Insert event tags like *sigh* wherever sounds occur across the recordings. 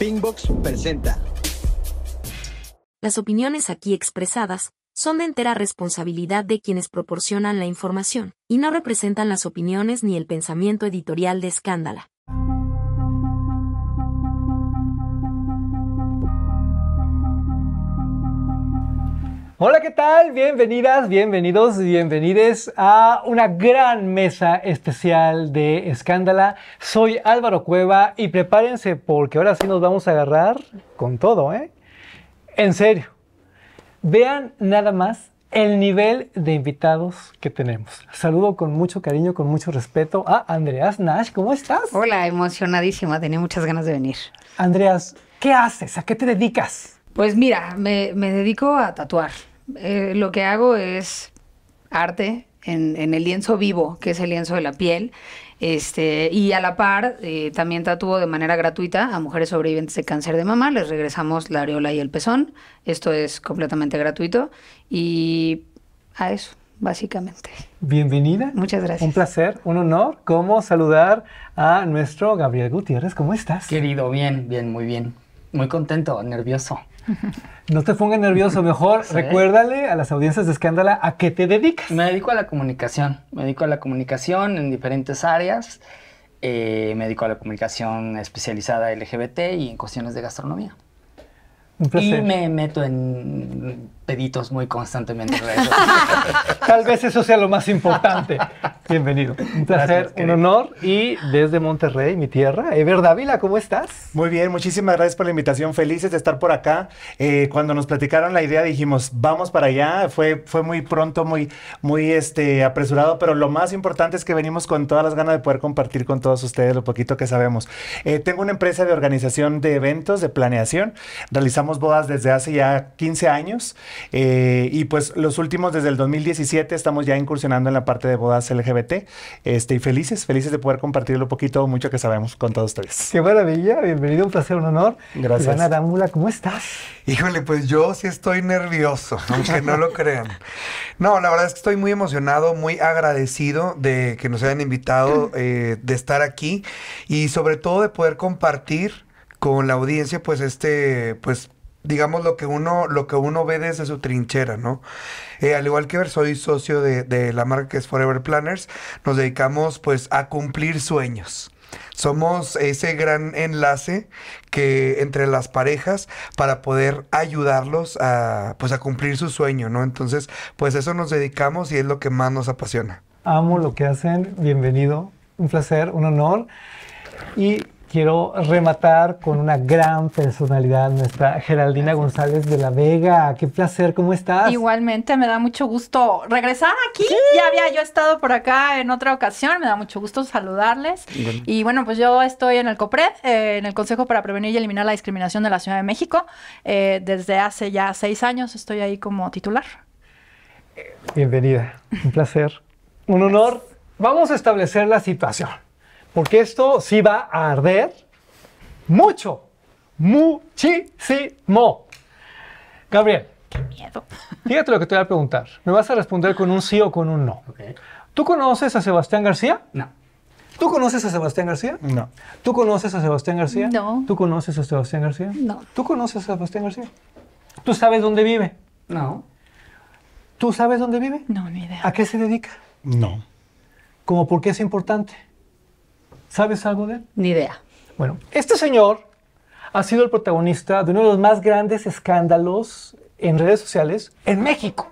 Pingbox presenta. Las opiniones aquí expresadas son de entera responsabilidad de quienes proporcionan la información, y no representan las opiniones ni el pensamiento editorial de Escándala. Hola, ¿qué tal? Bienvenidas, bienvenidos y bienvenides a una gran mesa especial de Escándala. Soy Álvaro Cueva y prepárense porque ahora sí nos vamos a agarrar con todo, ¿eh? En serio. Vean nada más el nivel de invitados que tenemos. Saludo con mucho cariño, con mucho respeto a Andreas Nash. ¿Cómo estás? Hola, emocionadísima. Tenía muchas ganas de venir. Andreas, ¿qué haces? ¿A qué te dedicas? Pues mira, me dedico a tatuar. Eh, lo que hago es arte en, el lienzo vivo, que es el lienzo de la piel. Este, y a la par, eh, también tatúo de manera gratuita a mujeres sobrevivientes de cáncer de mama. Les regresamos la areola y el pezón. Esto es completamente gratuito. Y a eso básicamente. Bienvenida. Muchas gracias. Un placer, un honor. ¿Cómo saludar a nuestro Gabriel Gutiérrez? ¿Cómo estás? Querido, bien, bien, muy bien. Muy contento, nervioso. *laughs* No te pongas nervioso, mejor recuérdale a las audiencias de Escándala a qué te dedicas. Me dedico a la comunicación, me dedico a la comunicación en diferentes áreas, eh, me dedico a la comunicación especializada LGBT y en cuestiones de gastronomía. Y me meto en peditos muy constantemente. *laughs* Tal vez eso sea lo más importante. Bienvenido. Un placer, un honor. Y desde Monterrey, mi tierra, Ever Dávila, ¿cómo estás? Muy bien, muchísimas gracias por la invitación. Felices de estar por acá. Eh, cuando nos platicaron la idea dijimos, vamos para allá. Fue, fue muy pronto, muy, muy este, apresurado, pero lo más importante es que venimos con todas las ganas de poder compartir con todos ustedes lo poquito que sabemos. Eh, tengo una empresa de organización de eventos, de planeación. Realizamos bodas desde hace ya 15 años. Eh, y pues los últimos, desde el 2017, estamos ya incursionando en la parte de bodas LGBT. Este, y felices, felices de poder compartir lo poquito mucho que sabemos con todos ustedes. Qué maravilla, bienvenido, un placer, un honor. Gracias. Ana Dámula, ¿cómo estás? Híjole, pues yo sí estoy nervioso, *laughs* aunque no lo crean. No, la verdad es que estoy muy emocionado, muy agradecido de que nos hayan invitado, *clears throat* eh, de estar aquí y sobre todo de poder compartir con la audiencia, pues este, pues digamos, lo que uno, lo que uno ve desde su trinchera, ¿no? Eh, al igual que ver, soy socio de, la marca que es Forever Planners, nos dedicamos pues a cumplir sueños. Somos ese gran enlace que entre las parejas para poder ayudarlos a pues a cumplir su sueño, ¿no? Entonces, pues eso nos dedicamos y es lo que más nos apasiona. Amo lo que hacen, bienvenido, un placer, un honor. Y quiero rematar con una gran personalidad, nuestra Geraldina González de la Vega. Qué placer, ¿cómo estás? Igualmente, me da mucho gusto regresar aquí. Ya había yo estado por acá en otra ocasión, me da mucho gusto saludarles. Y bueno, pues yo estoy en el COPRED, eh, en el Consejo para Prevenir y Eliminar la Discriminación de la Ciudad de México. Eh, desde hace ya seis años estoy ahí como titular. Bienvenida, un placer, un honor. Vamos a establecer la situación porque esto sí va a arder mucho, muchísimo. Gabriel. Qué miedo. *laughs* Fíjate lo que te voy a preguntar. Me vas a responder con un sí o con un no. ¿Tú conoces a Sebastián García? No. ¿Tú conoces a Sebastián García? No. ¿Tú conoces a Sebastián García? No. ¿Tú conoces a Sebastián García? No. ¿Tú conoces a Sebastián García? ¿Tú sabes dónde vive? No. ¿Tú sabes dónde vive? No, ni idea. ¿A qué se dedica? No. ¿Cómo por qué es importante? ¿Sabes algo de él? Ni idea. Bueno, este señor ha sido el protagonista de uno de los más grandes escándalos en redes sociales en México.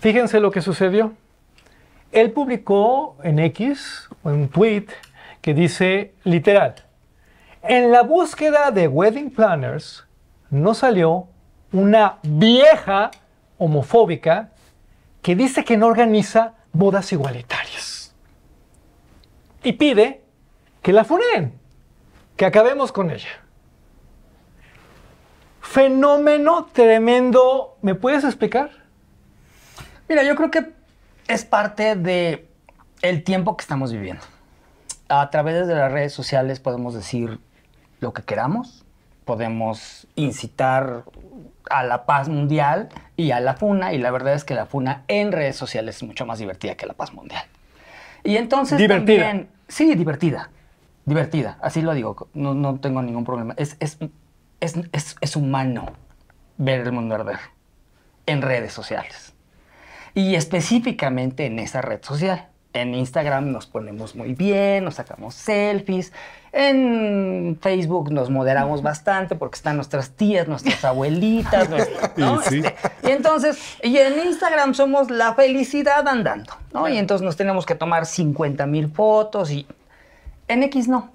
Fíjense lo que sucedió. Él publicó en X, o en un tweet, que dice literal, en la búsqueda de wedding planners no salió una vieja homofóbica que dice que no organiza bodas igualitarias y pide que la funen, que acabemos con ella. Fenómeno tremendo, ¿me puedes explicar? Mira, yo creo que es parte de el tiempo que estamos viviendo. A través de las redes sociales podemos decir lo que queramos, podemos incitar a la paz mundial y a la funa, y la verdad es que la funa en redes sociales es mucho más divertida que la paz mundial. Y entonces divertida. también... Sí, divertida. Divertida, así lo digo. No, tengo ningún problema. Es, es, humano ver el mundo arder en redes sociales. Y específicamente en esa red social. En Instagram nos ponemos muy bien, nos sacamos selfies. En Facebook nos moderamos bastante porque están nuestras tías, nuestras abuelitas. *laughs* Este, y entonces, y en Instagram somos la felicidad andando, ¿no? Y entonces nos tenemos que tomar 50 mil fotos y en X no.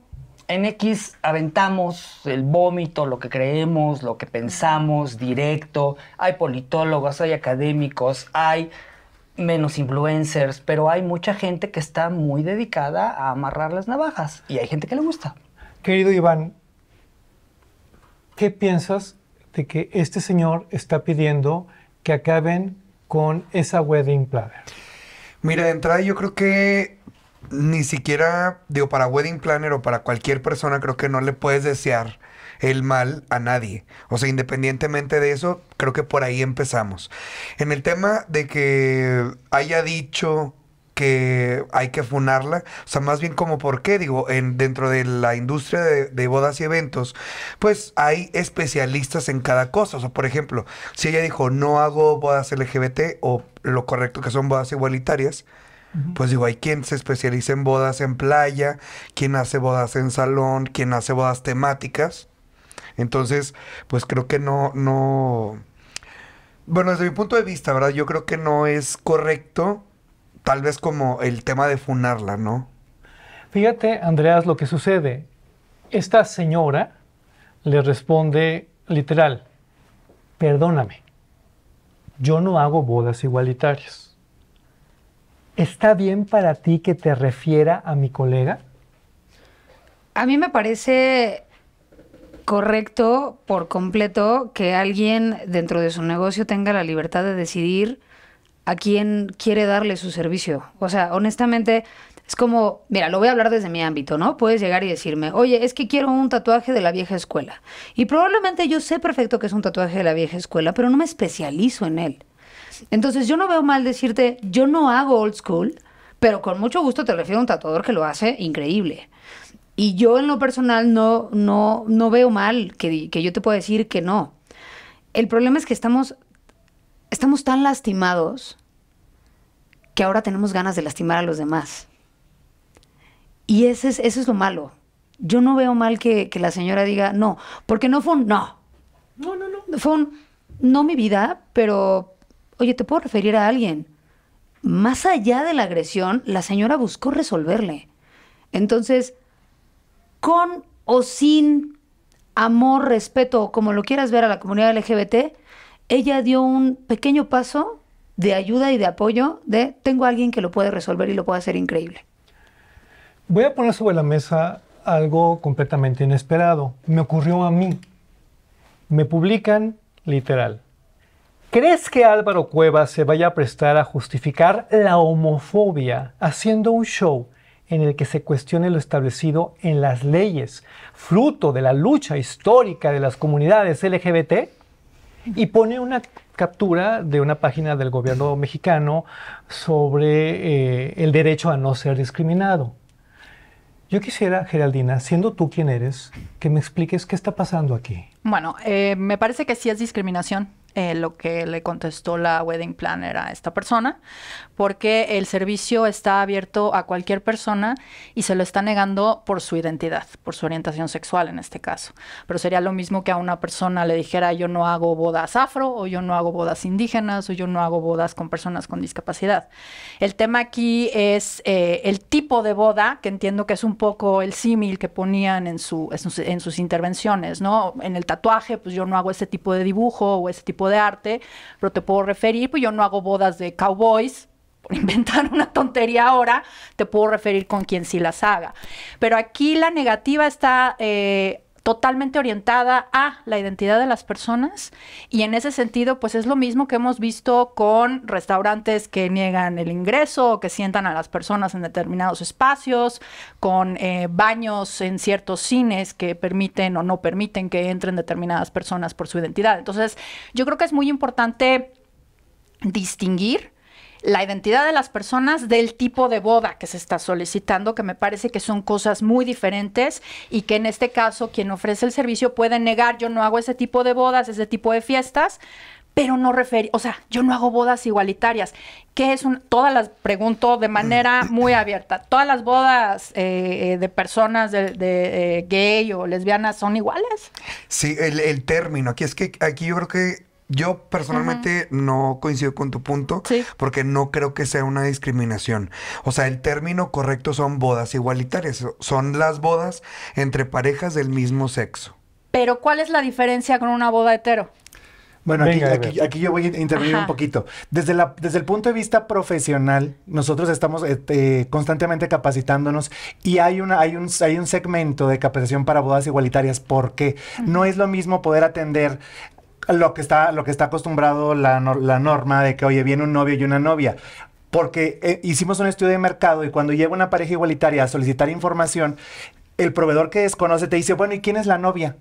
En X aventamos el vómito, lo que creemos, lo que pensamos, directo. Hay politólogos, hay académicos, hay menos influencers, pero hay mucha gente que está muy dedicada a amarrar las navajas y hay gente que le gusta. Querido Iván, ¿qué piensas de que este señor está pidiendo que acaben con esa wedding planner? Mira, de entrada yo creo que ni siquiera, digo, para wedding planner o para cualquier persona creo que no le puedes desear el mal a nadie. O sea, independientemente de eso, creo que por ahí empezamos. En el tema de que haya dicho que hay que funarla, o sea, más bien como por qué, digo, en, dentro de la industria de, bodas y eventos, pues hay especialistas en cada cosa, o sea, por ejemplo, si ella dijo, no hago bodas LGBT o lo correcto que son bodas igualitarias, pues digo, hay quien se especializa en bodas en playa, quien hace bodas en salón, quien hace bodas temáticas. Entonces, pues creo que no, no. Bueno, desde mi punto de vista, ¿verdad? Yo creo que no es correcto, tal vez como el tema de funarla, ¿no? Fíjate, Andreas, lo que sucede. Esta señora le responde literal, perdóname, yo no hago bodas igualitarias. ¿Está bien para ti que te refiera a mi colega? A mí me parece correcto por completo que alguien dentro de su negocio tenga la libertad de decidir a quién quiere darle su servicio. O sea, honestamente, es como, mira, lo voy a hablar desde mi ámbito, ¿no? Puedes llegar y decirme, oye, es que quiero un tatuaje de la vieja escuela. Y probablemente yo sé perfecto que es un tatuaje de la vieja escuela, pero no me especializo en él. Entonces yo no veo mal decirte, yo no hago old school, pero con mucho gusto te refiero a un tatuador que lo hace increíble. Y yo en lo personal no, no, no veo mal que, que yo te pueda decir que no. El problema es que estamos, estamos tan lastimados que ahora tenemos ganas de lastimar a los demás. Y ese es, eso es lo malo. Yo no veo mal que, que la señora diga no, porque no fue un no. No, no, no. Fue un no mi vida, pero oye, te puedo referir a alguien. Más allá de la agresión, la señora buscó resolverle. Entonces, con o sin amor, respeto como lo quieras ver a la comunidad LGBT, ella dio un pequeño paso de ayuda y de apoyo de tengo a alguien que lo puede resolver y lo puede hacer increíble. Voy a poner sobre la mesa algo completamente inesperado. Me ocurrió a mí. Me publican literal. ¿Crees que Álvaro Cuevas se vaya a prestar a justificar la homofobia haciendo un show en el que se cuestione lo establecido en las leyes, fruto de la lucha histórica de las comunidades LGBT, y pone una captura de una página del gobierno mexicano sobre eh, el derecho a no ser discriminado. Yo quisiera, Geraldina, siendo tú quien eres, que me expliques qué está pasando aquí. Bueno, eh, me parece que sí es discriminación. Eh, lo que le contestó la wedding planner a esta persona, porque el servicio está abierto a cualquier persona y se lo está negando por su identidad, por su orientación sexual en este caso. Pero sería lo mismo que a una persona le dijera yo no hago bodas afro o yo no hago bodas indígenas o yo no hago bodas con personas con discapacidad. El tema aquí es eh, el tipo de boda, que entiendo que es un poco el símil que ponían en, sus, en sus intervenciones, ¿no? En el tatuaje, pues yo no hago ese tipo de dibujo o ese tipo de arte, pero te puedo referir, pues yo no hago bodas de cowboys, por *laughs* inventar una tontería ahora, te puedo referir con quien sí las haga. Pero aquí la negativa está eh, totalmente orientada a la identidad de las personas y en ese sentido pues es lo mismo que hemos visto con restaurantes que niegan el ingreso o que sientan a las personas en determinados espacios, con eh, baños en ciertos cines que permiten o no permiten que entren determinadas personas por su identidad. Entonces yo creo que es muy importante distinguir la identidad de las personas del tipo de boda que se está solicitando, que me parece que son cosas muy diferentes y que en este caso quien ofrece el servicio puede negar, yo no hago ese tipo de bodas, ese tipo de fiestas, pero no referir, o sea, yo no hago bodas igualitarias, que es un, todas las, pregunto de manera *clears throat* muy abierta, todas las bodas eh, eh, de personas de, eh, gay o lesbianas son iguales. Sí, el, el, término, aquí es que aquí yo creo que yo personalmente no coincido con tu punto porque no creo que sea una discriminación. O sea, el término correcto son bodas igualitarias, son las bodas entre parejas del mismo sexo. Pero ¿cuál es la diferencia con una boda hetero? Bueno, aquí, yo voy a intervenir un poquito. Desde, la, desde el punto de vista profesional, nosotros estamos eh, constantemente capacitándonos y hay, una, hay, un, hay un segmento de capacitación para bodas igualitarias porque no es lo mismo poder atender lo que está, lo que está acostumbrado la, la norma de que, oye, viene un novio y una novia porque eh, hicimos un estudio de mercado y cuando llega una pareja igualitaria a solicitar información, el proveedor que desconoce te dice, bueno, ¿y quién es la novia?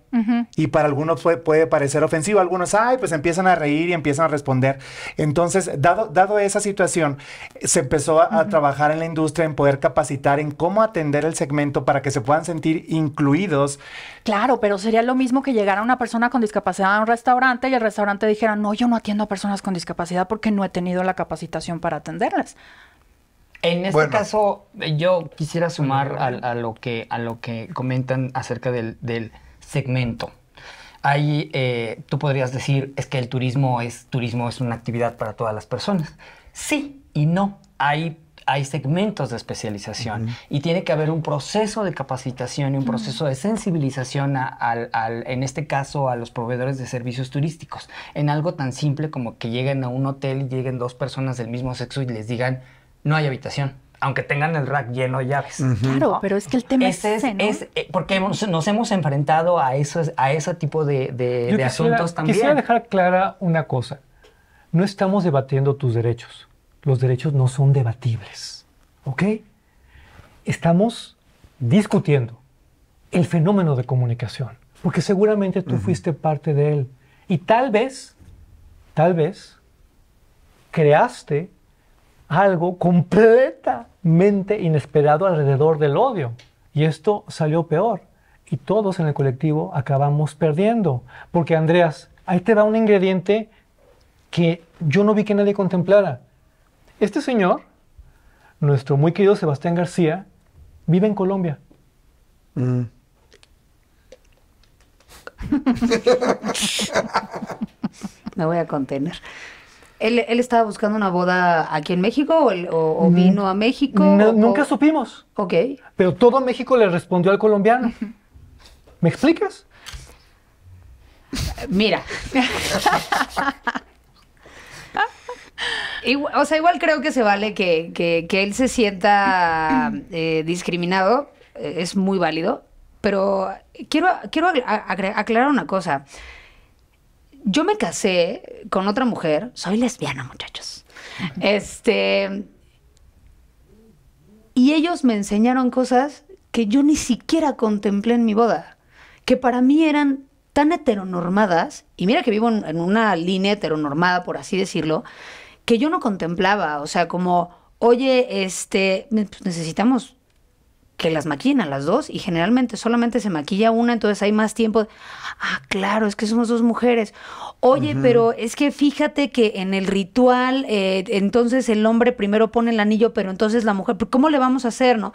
Y para algunos puede, parecer ofensivo, algunos, ay, pues empiezan a reír y empiezan a responder. Entonces, dado, esa situación, se empezó a, a, trabajar en la industria, en poder capacitar, en cómo atender el segmento para que se puedan sentir incluidos. Claro, pero sería lo mismo que llegara una persona con discapacidad a un restaurante y el restaurante dijera, no, yo no atiendo a personas con discapacidad porque no he tenido la capacitación para atenderlas. En este caso, yo quisiera sumar a, lo, que, comentan acerca del, segmento. Ahí eh, tú podrías decir, es que el turismo es, turismo es una actividad para todas las personas. Sí y no. Hay hay segmentos de especialización y tiene que haber un proceso de capacitación y un proceso de sensibilización en este caso a los proveedores de servicios turísticos en algo tan simple como que lleguen a un hotel y lleguen dos personas del mismo sexo y les digan no hay habitación aunque tengan el rack lleno de llaves. Claro, pero es que el tema es, eh, porque nos hemos enfrentado a, a ese tipo de, de, asuntos también. Quisiera dejar clara una cosa. No estamos debatiendo tus derechos. Los derechos no son debatibles. ¿Ok? Estamos discutiendo el fenómeno de comunicación, porque seguramente tú fuiste parte de él. Y tal vez, tal vez, creaste algo completamente inesperado alrededor del odio. Y esto salió peor. Y todos en el colectivo acabamos perdiendo. Porque Andreas, ahí te va un ingrediente que yo no vi que nadie contemplara. Este señor, nuestro muy querido Sebastián García, vive en Colombia. Mm. *laughs* Me voy a contener. ¿Él, estaba buscando una boda aquí en México o, mm, vino a México? nunca supimos. Ok. Pero todo México le respondió al colombiano. ¿Me explicas? Eh, mira. *laughs* o sea, igual creo que se vale que, él se sienta eh, discriminado, eh, es muy válido, pero quiero, quiero aclarar una cosa yo me casé con otra mujer, soy lesbiana, muchachos. Este. Y ellos me enseñaron cosas que yo ni siquiera contemplé en mi boda, que para mí eran tan heteronormadas, y mira que vivo en, una línea heteronormada, por así decirlo, que yo no contemplaba, o sea, como, oye, este, pues, necesitamos que las maquillan las dos y generalmente solamente se maquilla una, entonces hay más tiempo. Ah, claro, es que somos dos mujeres. Oye, pero es que fíjate que en el ritual, eh, entonces el hombre primero pone el anillo, pero entonces la mujer, ¿cómo le vamos a hacer, no?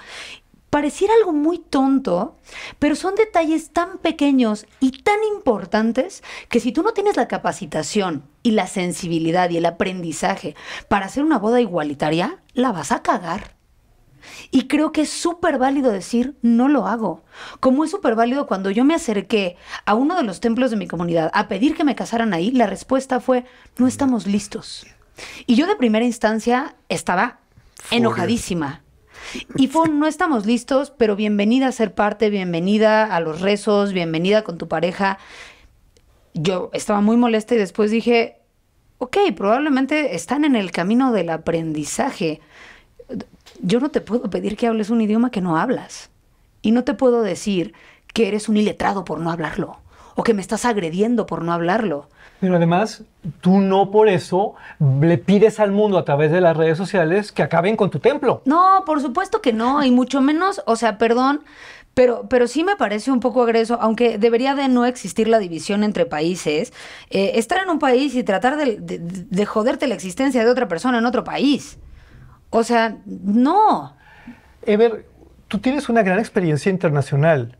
Pareciera algo muy tonto, pero son detalles tan pequeños y tan importantes que si tú no tienes la capacitación y la sensibilidad y el aprendizaje para hacer una boda igualitaria, la vas a cagar. Y creo que es súper válido decir, no lo hago. Como es súper válido cuando yo me acerqué a uno de los templos de mi comunidad a pedir que me casaran ahí, la respuesta fue, no estamos listos. Y yo de primera instancia estaba enojadísima. Y fue, no estamos listos, pero bienvenida a ser parte, bienvenida a los rezos, bienvenida con tu pareja. Yo estaba muy molesta y después dije, ok, probablemente están en el camino del aprendizaje yo no te puedo pedir que hables un idioma que no hablas. Y no te puedo decir que eres un iletrado por no hablarlo o que me estás agrediendo por no hablarlo. Pero además, tú no por eso le pides al mundo a través de las redes sociales que acaben con tu templo. No, por supuesto que no, y mucho menos, o sea, perdón, pero, pero sí me parece un poco agreso, aunque debería de no existir la división entre países, eh, estar en un país y tratar de joderte la existencia de otra persona en otro país. O sea, no. Ever, tú tienes una gran experiencia internacional.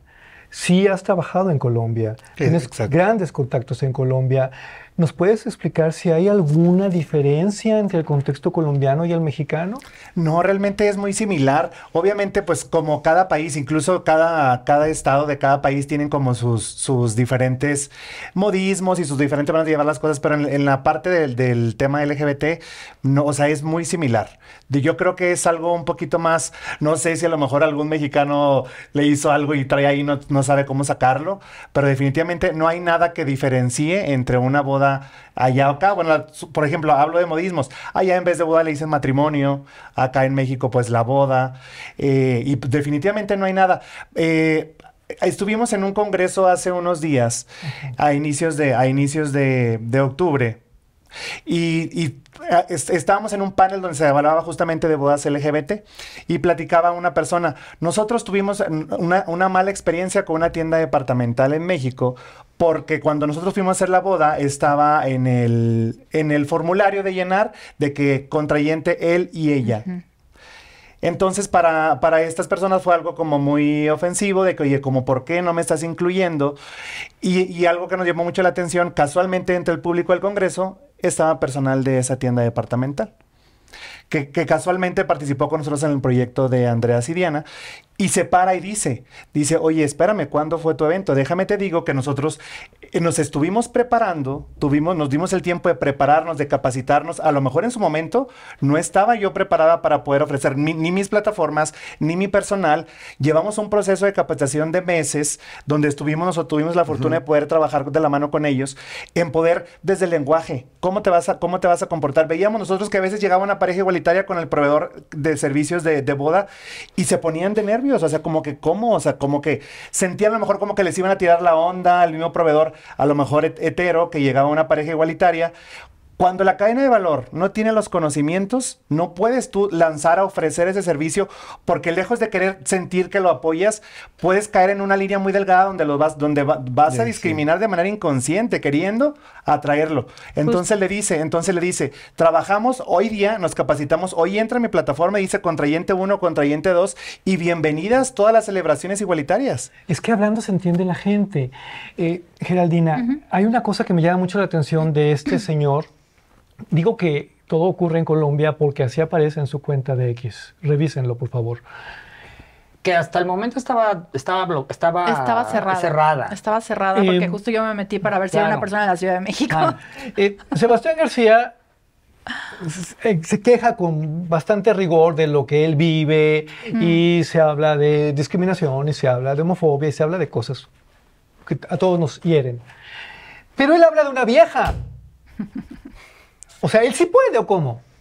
Sí has trabajado en Colombia, tienes grandes contactos en Colombia. ¿Nos puedes explicar si hay alguna diferencia entre el contexto colombiano y el mexicano? No, realmente es muy similar. Obviamente, pues como cada país, incluso cada, cada estado de cada país tienen como sus, sus diferentes modismos y sus diferentes maneras de llevar las cosas, pero en, la parte del, del, tema LGBT, no, o sea, es muy similar. Yo creo que es algo un poquito más, no sé si a lo mejor algún mexicano le hizo algo y trae ahí, no, no sabe cómo sacarlo, pero definitivamente no hay nada que diferencie entre una boda allá acá, bueno, por ejemplo, hablo de modismos, allá en vez de boda le dicen matrimonio, acá en México pues la boda, eh, y pues, definitivamente no hay nada. Eh, estuvimos en un congreso hace unos días, a inicios de, a inicios de, octubre, y, ah, estábamos en un panel donde se hablaba justamente de bodas LGBT y platicaba una persona, nosotros tuvimos una, una, mala experiencia con una tienda departamental en México porque cuando nosotros fuimos a hacer la boda estaba en el, en el formulario de llenar de que contrayente él y ella. Entonces, para, estas personas fue algo como muy ofensivo, de que, oye, como, ¿por qué no me estás incluyendo? Y, y algo que nos llamó mucho la atención, casualmente entre el público del Congreso estaba personal de esa tienda departamental que, casualmente participó con nosotros en el proyecto de Andrea Siriana y se para y dice, dice, oye, espérame, ¿cuándo fue tu evento? Déjame te digo que nosotros eh, nos estuvimos preparando, tuvimos, nos dimos el tiempo de prepararnos, de capacitarnos. A lo mejor en su momento no estaba yo preparada para poder ofrecer ni, mis plataformas, ni mi personal. Llevamos un proceso de capacitación de meses donde estuvimos, nosotros tuvimos la fortuna de poder trabajar de la mano con ellos, en poder desde el lenguaje, cómo te vas a, cómo te vas a comportar. Veíamos nosotros que a veces llegaba una pareja igual con el proveedor de servicios de, boda y se ponían de nervios, o sea, como que cómo, o sea, como que sentían a lo mejor como que les iban a tirar la onda al mismo proveedor, a lo mejor hetero, que llegaba una pareja igualitaria, cuando la cadena de valor no tiene los conocimientos, no puedes tú lanzar a ofrecer ese servicio porque lejos de querer sentir que lo apoyas, puedes caer en una línea muy delgada donde lo vas donde vas a eh, discriminar de manera inconsciente queriendo atraerlo. Entonces le dice, entonces le dice, "Trabajamos hoy día, nos capacitamos, hoy entra en mi plataforma y dice contrayente 1, contrayente 2 y bienvenidas todas las celebraciones igualitarias." Es que hablando se entiende la gente. Eh, Geraldina, hay una cosa que me llama mucho la atención de este *clears throat* señor Digo que todo ocurre en Colombia porque así aparece en su cuenta de X. Revísenlo, por favor. Que hasta el momento estaba, estaba, estaba, estaba cerrada. Estaba cerrada porque eh, justo yo me metí para ver si era una persona de la Ciudad de México. Eh, Sebastián García eh, se queja con bastante rigor de lo que él vive mm. y se habla de discriminación y se habla de homofobia y se habla de cosas que a todos nos hieren. Pero él habla de una vieja *laughs* O sea, él sí puede o cómo. *laughs*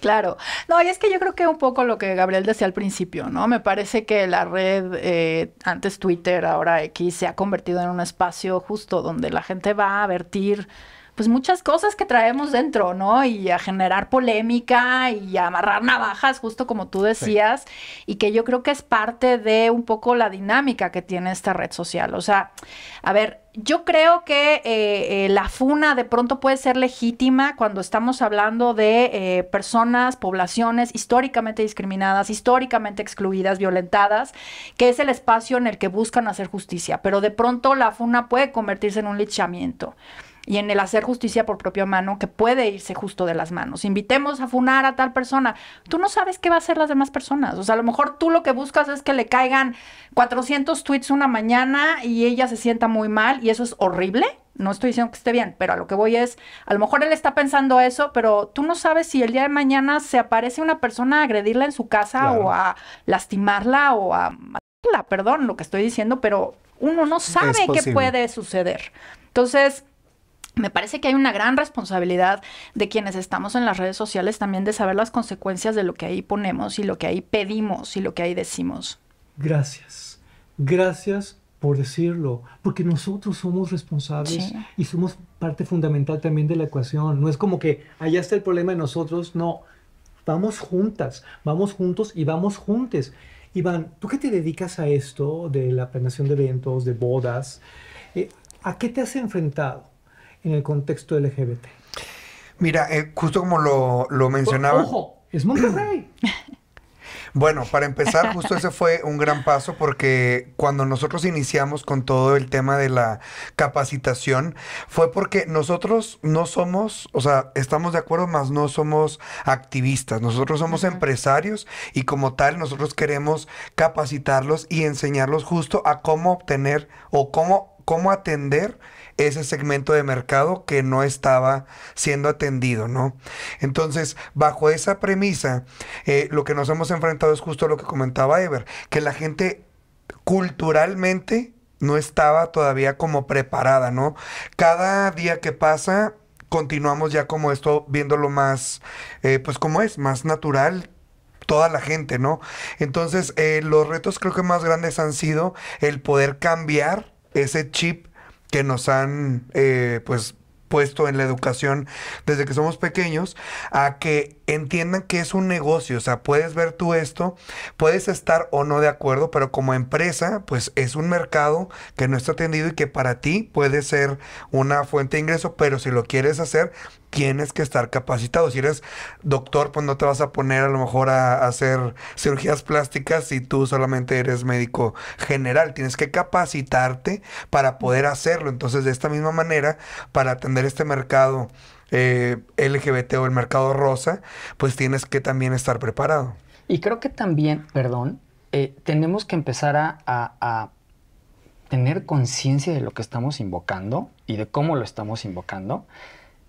Claro, no, y es que yo creo que un poco lo que Gabriel decía al principio, ¿no? Me parece que la red, eh, antes Twitter, ahora X, se ha convertido en un espacio justo donde la gente va a vertir pues muchas cosas que traemos dentro, ¿no? Y a generar polémica y a amarrar navajas, justo como tú decías, y que yo creo que es parte de un poco la dinámica que tiene esta red social. O sea, a ver, yo creo que eh, eh, la funa de pronto puede ser legítima cuando estamos hablando de eh, personas, poblaciones históricamente discriminadas, históricamente excluidas, violentadas, que es el espacio en el que buscan hacer justicia, pero de pronto la funa puede convertirse en un lichamiento y en el hacer justicia por propia mano que puede irse justo de las manos. Invitemos a funar a tal persona. Tú no sabes qué va a hacer las demás personas. O sea, a lo mejor tú lo que buscas es que le caigan 400 tweets una mañana y ella se sienta muy mal y eso es horrible. No estoy diciendo que esté bien, pero a lo que voy es, a lo mejor él está pensando eso, pero tú no sabes si el día de mañana se aparece una persona a agredirla en su casa o a lastimarla o a matarla, perdón lo que estoy diciendo, pero uno no sabe qué puede suceder. Entonces, me parece que hay una gran responsabilidad de quienes estamos en las redes sociales también de saber las consecuencias de lo que ahí ponemos y lo que ahí pedimos y lo que ahí decimos. Gracias. Gracias por decirlo, porque nosotros somos responsables y somos parte fundamental también de la ecuación. No es como que allá está el problema de nosotros, no. Vamos juntas, vamos juntos y vamos juntes. Iván, tú que te dedicas a esto de la planeación de eventos, de bodas, eh, ¿a qué te has enfrentado? en el contexto LGBT. Mira, eh, justo como lo, lo mencionaba. ¡Ojo! ¡Es Monterrey! *clears throat* Bueno, para empezar, justo ese fue un gran paso porque cuando nosotros iniciamos con todo el tema de la capacitación, fue porque nosotros no somos, o sea, estamos de acuerdo, más no somos activistas, nosotros somos empresarios y como tal nosotros queremos capacitarlos y enseñarlos justo a cómo obtener o cómo, cómo atender ese segmento de mercado que no estaba siendo atendido, ¿no? Entonces, bajo esa premisa, eh, lo que nos hemos enfrentado es justo lo que comentaba Ever, que la gente culturalmente no estaba todavía como preparada, ¿no? Cada día que pasa continuamos ya como esto viéndolo más, eh, pues como es, más natural, toda la gente, ¿no? Entonces, eh, los retos creo que más grandes han sido el poder cambiar ese chip que nos han eh, pues puesto en la educación desde que somos pequeños a que entiendan que es un negocio, o sea, puedes ver tú esto, puedes estar o no de acuerdo, pero como empresa, pues es un mercado que no está atendido y que para ti puede ser una fuente de ingreso, pero si lo quieres hacer, tienes que estar capacitado. Si eres doctor, pues no te vas a poner a lo mejor a, hacer cirugías plásticas si tú solamente eres médico general. Tienes que capacitarte para poder hacerlo. Entonces, de esta misma manera, para atender este mercado eh, LGBT o el mercado rosa, pues tienes que también estar preparado. Y creo que también, perdón, eh, tenemos que empezar a, tener conciencia de lo que estamos invocando y de cómo lo estamos invocando.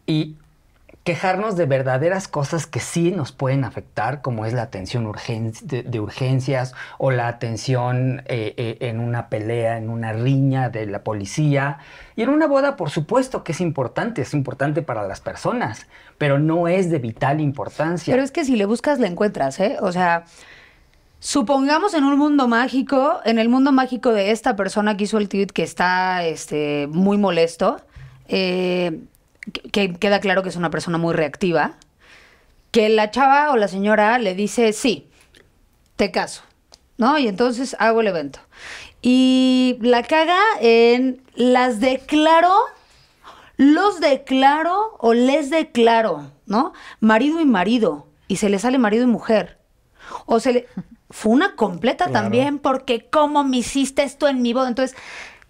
Y quejarnos de verdaderas cosas que sí nos pueden afectar, como es la atención de, urgencias o la atención eh, eh, en una pelea, en una riña de la policía. Y en una boda, por supuesto que es importante, es importante para las personas, pero no es de vital importancia. Pero es que si le buscas, le encuentras, ¿eh? O sea... Supongamos en un mundo mágico, en el mundo mágico de esta persona que hizo el tweet que está este, muy molesto, eh, que queda claro que es una persona muy reactiva, que la chava o la señora le dice, sí, te caso, ¿no? Y entonces hago el evento. Y la caga en las declaro, los declaro o les declaro, ¿no? Marido y marido. Y se le sale marido y mujer. O se le... Fue una completa también porque cómo me hiciste esto en mi boda. Entonces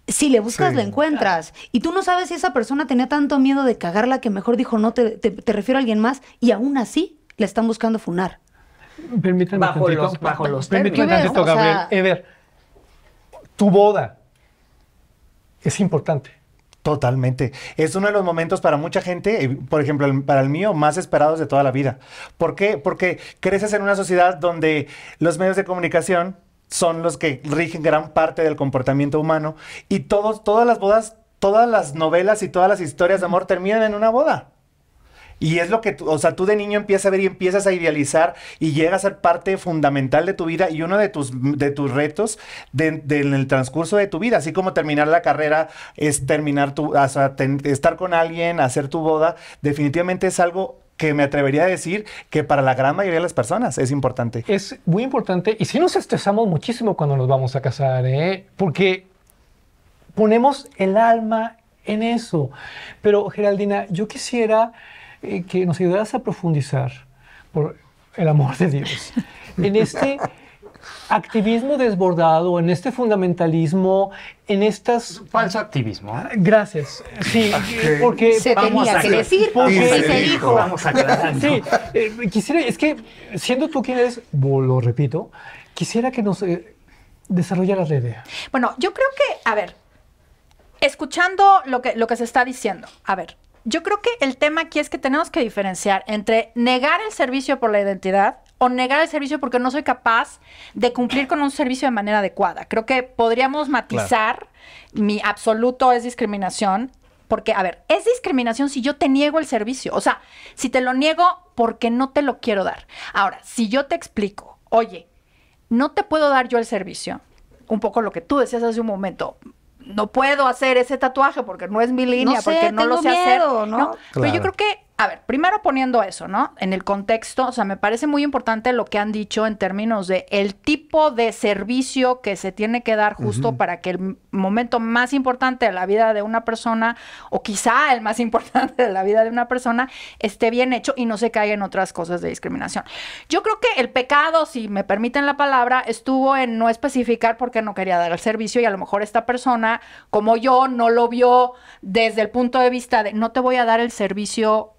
si le buscas, le la encuentras. Y tú no sabes si esa persona tenía tanto miedo de cagarla que mejor dijo, no, te, refiero a alguien más. Y aún así, la están buscando funar. Permítanme. bajo los, bajo Gabriel. Ever, tu boda es importante. Totalmente. Es uno de los momentos para mucha gente, eh, por ejemplo, para el mío, más esperados de toda la vida. ¿Por qué? Porque creces en una sociedad donde los medios de comunicación son los que rigen gran parte del comportamiento humano y todos, todas las bodas, todas las novelas y todas las historias de amor terminan en una boda. Y es lo que, tú, o sea, tú de niño empiezas a ver y empiezas a idealizar y llega a ser parte fundamental de tu vida y uno de tus, de tus retos en el transcurso de tu vida, así como terminar la carrera, es terminar tu, estar con alguien, hacer tu boda, definitivamente es algo que me atrevería a decir que para la gran mayoría de las personas es importante. Es muy importante y sí nos estresamos muchísimo cuando nos vamos a casar, ¿eh? porque ponemos el alma en eso. Pero Geraldina, yo quisiera eh, que nos ayudaras a profundizar por el amor de Dios en este activismo desbordado, en este fundamentalismo, en estas... Falso activismo. ¿eh? Gracias. Sí, porque... Se vamos tenía que decir, porque se, se dijo. Sí, eh, quisiera, es que siendo tú quien eres, lo repito, quisiera que nos desarrolle eh, desarrollaras la idea. Bueno, yo creo que, a ver, escuchando lo que, lo que se está diciendo, a ver, yo creo que el tema aquí es que tenemos que diferenciar entre negar el servicio por la identidad o negar el servicio porque no soy capaz de cumplir con un servicio de manera adecuada. Creo que podríamos matizar mi absoluto es discriminación. Porque, a ver, es discriminación si yo te niego el servicio. O sea, si te lo niego porque no te lo quiero dar. Ahora, si yo te explico, oye, no te puedo dar yo el servicio, un poco lo que tú decías hace un momento, no puedo hacer ese tatuaje porque no es mi línea, porque no lo sé hacer, ¿no? Pero yo creo que a ver, primero poniendo eso, ¿no? En el contexto, o sea, me parece muy importante lo que han dicho en términos de el tipo de servicio que se tiene que dar justo para que el momento más importante de la vida de una persona, o quizá el más *laughs* importante de la vida de una persona, esté bien hecho y no se caiga en otras cosas de discriminación. Yo creo que el pecado, si me permiten la palabra, estuvo en no especificar por qué no quería dar el servicio y a lo mejor esta persona, como yo, no lo vio desde el punto de vista de no te voy a dar el servicio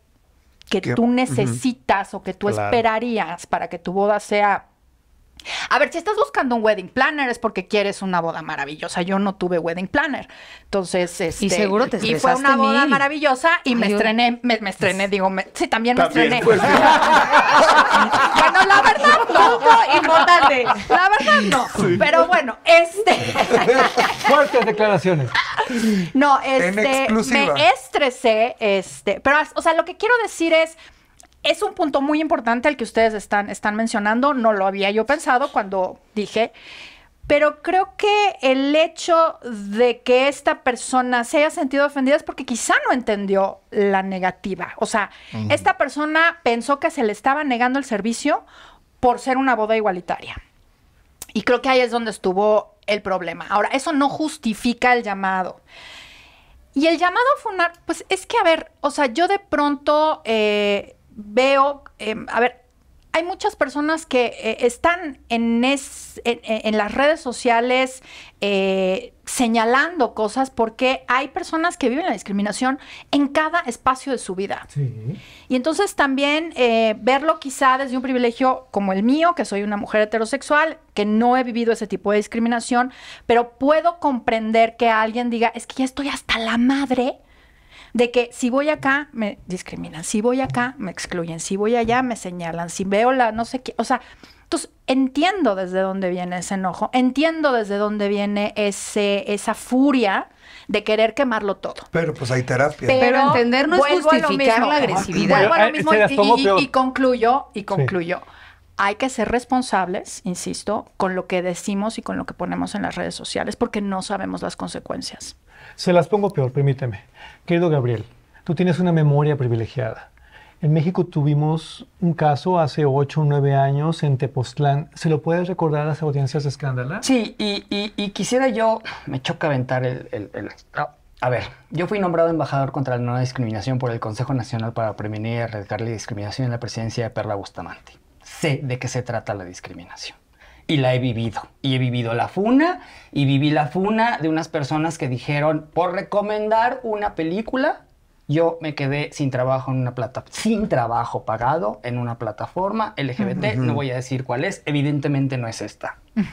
que, tú necesitas o que tú esperarías para que tu boda sea a ver, si estás buscando un wedding planner es porque quieres una boda maravillosa. Yo no tuve wedding planner. Entonces, este, y seguro te Y fue una boda maravillosa y me estrené, me, estrené, digo, sí, también, me estrené. *laughs* bueno, la verdad no, Y importante. La verdad no. Pero bueno, este *laughs* fuertes declaraciones. No, este me estresé, este, pero o sea, lo que quiero decir es es un punto muy importante el que ustedes están, están mencionando, no lo había yo pensado cuando dije, pero creo que el hecho de que esta persona se haya sentido ofendida es porque quizá no entendió la negativa. O sea, esta persona pensó que se le estaba negando el servicio por ser una boda igualitaria. Y creo que ahí es donde estuvo el problema. Ahora, eso no justifica el llamado. Y el llamado a funar, pues es que, a ver, o sea, yo de pronto eh, veo, eh, a ver, hay muchas personas que eh, están en, las redes sociales eh, señalando cosas porque hay personas que viven la discriminación en cada espacio de su vida. Y entonces también verlo quizá desde un privilegio como el mío, que soy una mujer heterosexual, que no he vivido ese tipo de discriminación, pero puedo comprender que alguien diga, es que ya estoy hasta la madre de que si voy acá me discriminan, si voy acá me excluyen, si voy allá me señalan, si veo la no sé qué, o sea, entonces entiendo desde dónde viene ese enojo, entiendo desde dónde viene ese, esa furia de querer quemarlo todo. Pero pues hay terapia. Pero, entender no es justificar la agresividad. y, concluyo, y concluyo. hay que ser responsables, insisto, con lo que decimos y con lo que ponemos en las redes sociales porque no sabemos las consecuencias. Se las pongo peor, permíteme. Querido Gabriel, tú tienes una memoria privilegiada. En México tuvimos un caso hace 8 o 9 años en Tepoztlán. ¿Se lo puedes recordar a las audiencias de Sí, y, quisiera yo, me choca aventar el... a ver, yo fui nombrado embajador contra la no discriminación por el Consejo Nacional para Prevenir y Erradicar la Discriminación en la presidencia de Perla Bustamante. Sé de qué se trata la discriminación y la he vivido. Y he vivido la funa y viví la funa de unas personas que dijeron, por recomendar una película, yo me quedé sin trabajo en una plata, sin trabajo pagado en una plataforma LGBT, no voy a decir cuál es, evidentemente no es esta. *laughs*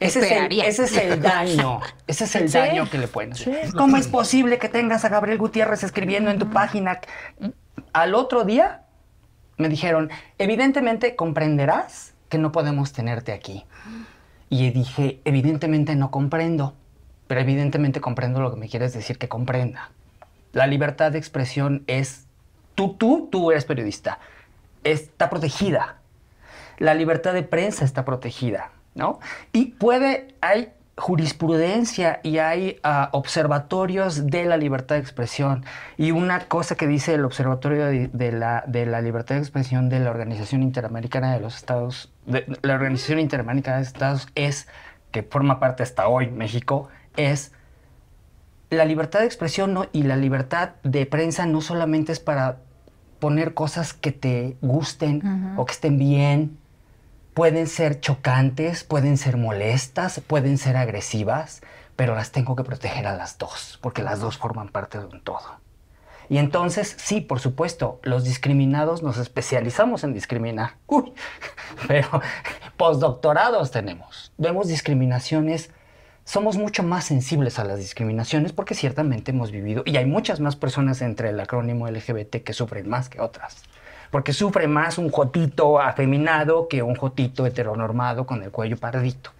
Ese es, el, es, el, daño. *laughs* Ese es el daño que le pueden hacer. ¿Cómo es posible que tengas a Gabriel Gutiérrez escribiendo en tu mm. página? Al otro día me dijeron, evidentemente comprenderás que no podemos tenerte aquí. Y dije, evidentemente no comprendo, pero evidentemente comprendo lo que me quieres decir que comprenda. La libertad de expresión es, tú, tú, tú eres periodista, está protegida. La libertad de prensa está protegida, ¿no? Y puede, hay jurisprudencia y hay ah, observatorios de la libertad de expresión. Y una cosa que dice el Observatorio de, la, de la, Libertad de Expresión de la Organización Interamericana de los Estados, la Organización Interamericana de los Estados es, que forma parte hasta hoy México, es la libertad de expresión no, y la libertad de prensa no solamente es para poner cosas que te gusten o que estén bien pueden ser chocantes, pueden ser molestas, pueden ser agresivas, pero las tengo que proteger a las dos, porque las dos forman parte de un todo. Y entonces, sí, por supuesto, los discriminados nos especializamos en discriminar. *laughs* Uy, pero postdoctorados tenemos. Vemos discriminaciones, somos mucho más sensibles a las discriminaciones porque ciertamente hemos vivido, y hay muchas más personas entre el acrónimo LGBT que sufren más que otras porque sufre más un jotito afeminado que un jotito heteronormado con el cuello pardito.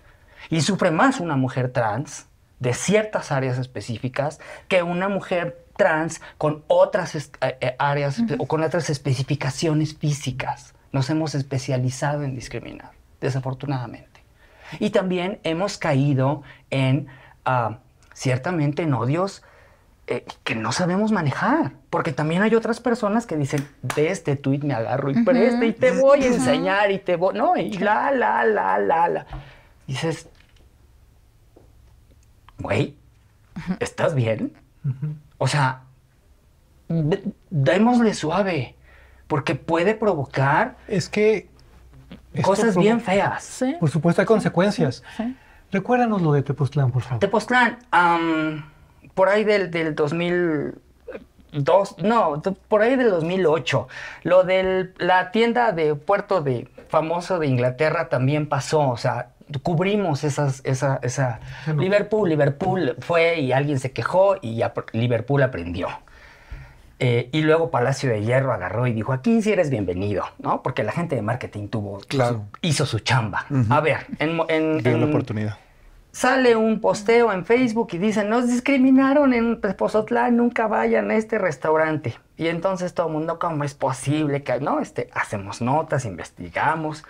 Y sufre más una mujer trans de ciertas áreas específicas que una mujer trans con otras eh, eh, áreas o con otras especificaciones físicas. Nos hemos especializado en discriminar, desafortunadamente. Y también hemos caído en, ah, ciertamente, en odios eh, que no sabemos manejar. Porque también hay otras personas que dicen, de este tuit me agarro y preste y te voy a enseñar y te voy, no, y la, la, la, la, la. dices, güey, ¿estás bien? O sea, démosle suave, porque puede provocar... Es que... Cosas bien feas. Por supuesto, hay consecuencias. Recuérdanos lo de Tepoztlán, por favor. Tepoztlán, um, por ahí del, del 2002, no, por ahí del 2008. Lo de la tienda de puerto de famoso de Inglaterra también pasó, o sea, cubrimos esas, esa, esa. Liverpool, Liverpool fue y alguien se quejó y Liverpool aprendió. Eh, y luego Palacio de Hierro agarró y dijo, aquí sí eres bienvenido, ¿no? Porque la gente de marketing tuvo, hizo su chamba. A ver, en, en, en, oportunidad sale un posteo en Facebook y dicen, nos discriminaron en Pozotlán, nunca vayan a este restaurante. Y entonces todo el mundo, ¿cómo es posible que no? Este, hacemos notas, investigamos,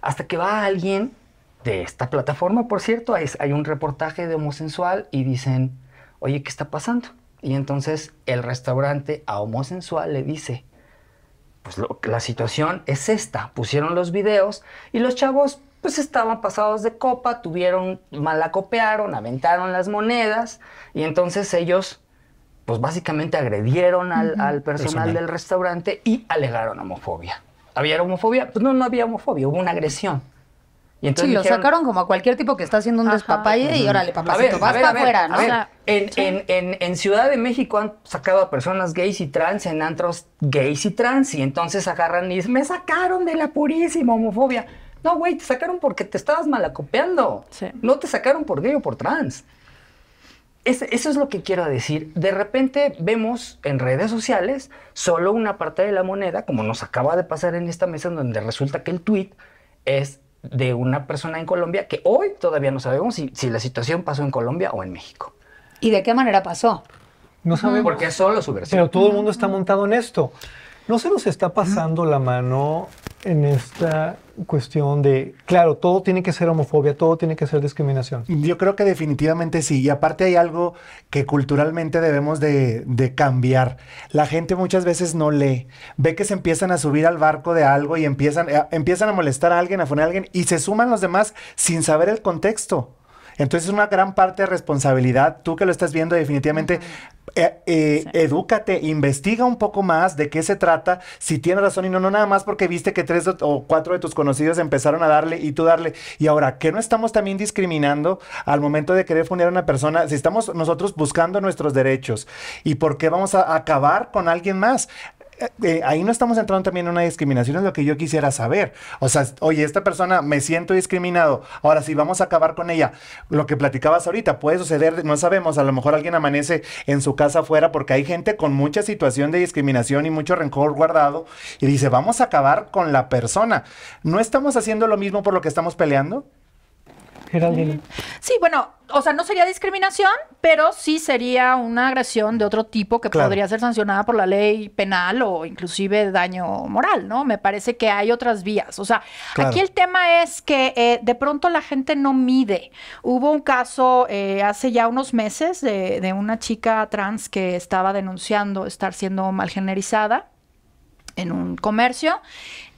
hasta que va alguien de esta plataforma, por cierto, hay, un reportaje de homosensual y dicen, oye, ¿qué está pasando? Y entonces el restaurante a homosensual le dice, pues la situación es esta, pusieron los videos y los chavos pues estaban pasados de copa, tuvieron, acopearon, aventaron las monedas y entonces ellos, pues básicamente agredieron al, personal, del restaurante y alegaron homofobia. ¿Había homofobia? Pues no, no había homofobia, hubo una agresión. Y entonces sí, lo sacaron como a cualquier tipo que está haciendo un y órale, papacito, vas para afuera, ¿no? ver, en, en, Ciudad de México han sacado a personas gays y trans en antros gays y trans y entonces agarran y dicen, me sacaron de la purísima homofobia. No, güey, te sacaron porque te estabas malacopeando. No te sacaron por gay o por trans. eso es lo que quiero decir. De repente vemos en redes sociales solo una parte de la moneda, como nos acaba de pasar en esta mesa, donde resulta que el tweet es de una persona en Colombia que hoy todavía no sabemos si, si la situación pasó en Colombia o en México. ¿Y de qué manera pasó? No sabemos. Porque es solo su versión. Pero todo el mundo está montado en esto. ¿No se nos está pasando la mano en esta cuestión de, claro, todo tiene que ser homofobia, todo tiene que ser discriminación. Yo creo que definitivamente sí. Y aparte hay algo que culturalmente debemos de, cambiar. La gente muchas veces no lee. Ve que se empiezan a subir al barco de algo y empiezan, eh, empiezan a molestar a alguien, a poner a alguien, y se suman los demás sin saber el contexto. Entonces es una gran parte de responsabilidad, tú que lo estás viendo definitivamente, eh, eh, edúcate, investiga un poco más de qué se trata, si tiene razón y no, no nada más porque viste que tres o cuatro de tus conocidos empezaron a darle y tú darle. Y ahora, ¿qué no estamos también discriminando al momento de querer fundar a una persona? Si estamos nosotros buscando nuestros derechos, ¿y por qué vamos a acabar con alguien más? Eh, eh, ahí no estamos entrando también en una discriminación, es lo que yo quisiera saber. O sea, oye, esta persona me siento discriminado, ahora sí vamos a acabar con ella. Lo que platicabas ahorita puede suceder, no sabemos, a lo mejor alguien amanece en su casa afuera porque hay gente con mucha situación de discriminación y mucho rencor guardado y dice, vamos a acabar con la persona. ¿No estamos haciendo lo mismo por lo que estamos peleando? Sí, bueno, o sea, no sería discriminación, pero sí sería una agresión de otro tipo que podría ser sancionada por la ley penal o inclusive daño moral, ¿no? Me parece que hay otras vías. O sea, aquí el tema es que eh, de pronto la gente no mide. Hubo un caso eh, hace ya unos meses de, una chica trans que estaba denunciando estar siendo malgenerizada en un comercio.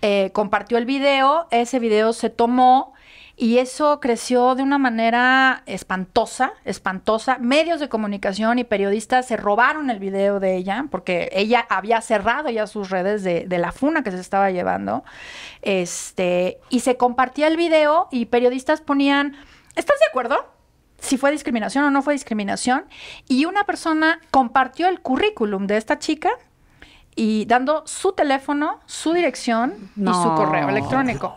Eh, compartió el video, ese video se tomó y eso creció de una manera espantosa, espantosa. Medios de comunicación y periodistas se robaron el video de ella porque ella había cerrado ya sus redes de, la funa que se estaba llevando. Este, y se compartía el video y periodistas ponían, ¿estás de acuerdo? si fue discriminación o no fue discriminación. Y una persona compartió el currículum de esta chica y dando su teléfono, su dirección y su correo electrónico.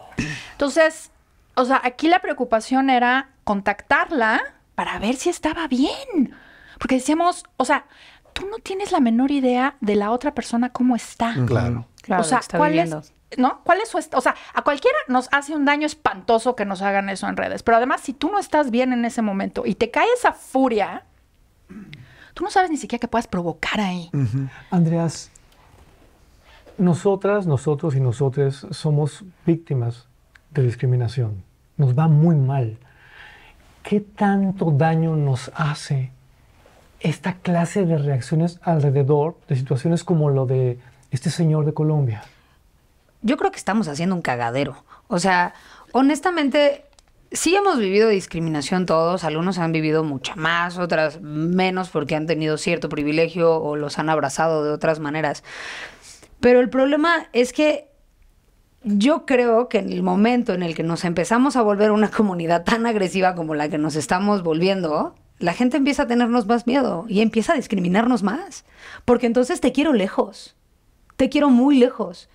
Entonces, o sea, aquí la preocupación era contactarla para ver si estaba bien. Porque decíamos, o sea, tú no tienes la menor idea de la otra persona cómo está. Claro. claro o sea, ¿cuál es, ¿no? ¿Cuál es su o sea, a cualquiera nos hace un daño espantoso que nos hagan eso en redes, pero además si tú no estás bien en ese momento y te cae esa furia, tú no sabes ni siquiera qué puedas provocar ahí. Andreas, nosotras, nosotros y nosotros somos víctimas de discriminación nos va muy mal. ¿Qué tanto daño nos hace esta clase de reacciones alrededor de situaciones como lo de este señor de Colombia? Yo creo que estamos haciendo un cagadero. O sea, honestamente, sí hemos vivido discriminación todos, algunos han vivido mucha más, otras menos porque han tenido cierto privilegio o los han abrazado de otras maneras. Pero el problema es que yo creo que en el momento en el que nos empezamos a volver una comunidad tan agresiva como la que nos estamos volviendo, la gente empieza a tenernos más miedo y empieza a discriminarnos más. Porque entonces te quiero lejos. Te quiero muy lejos.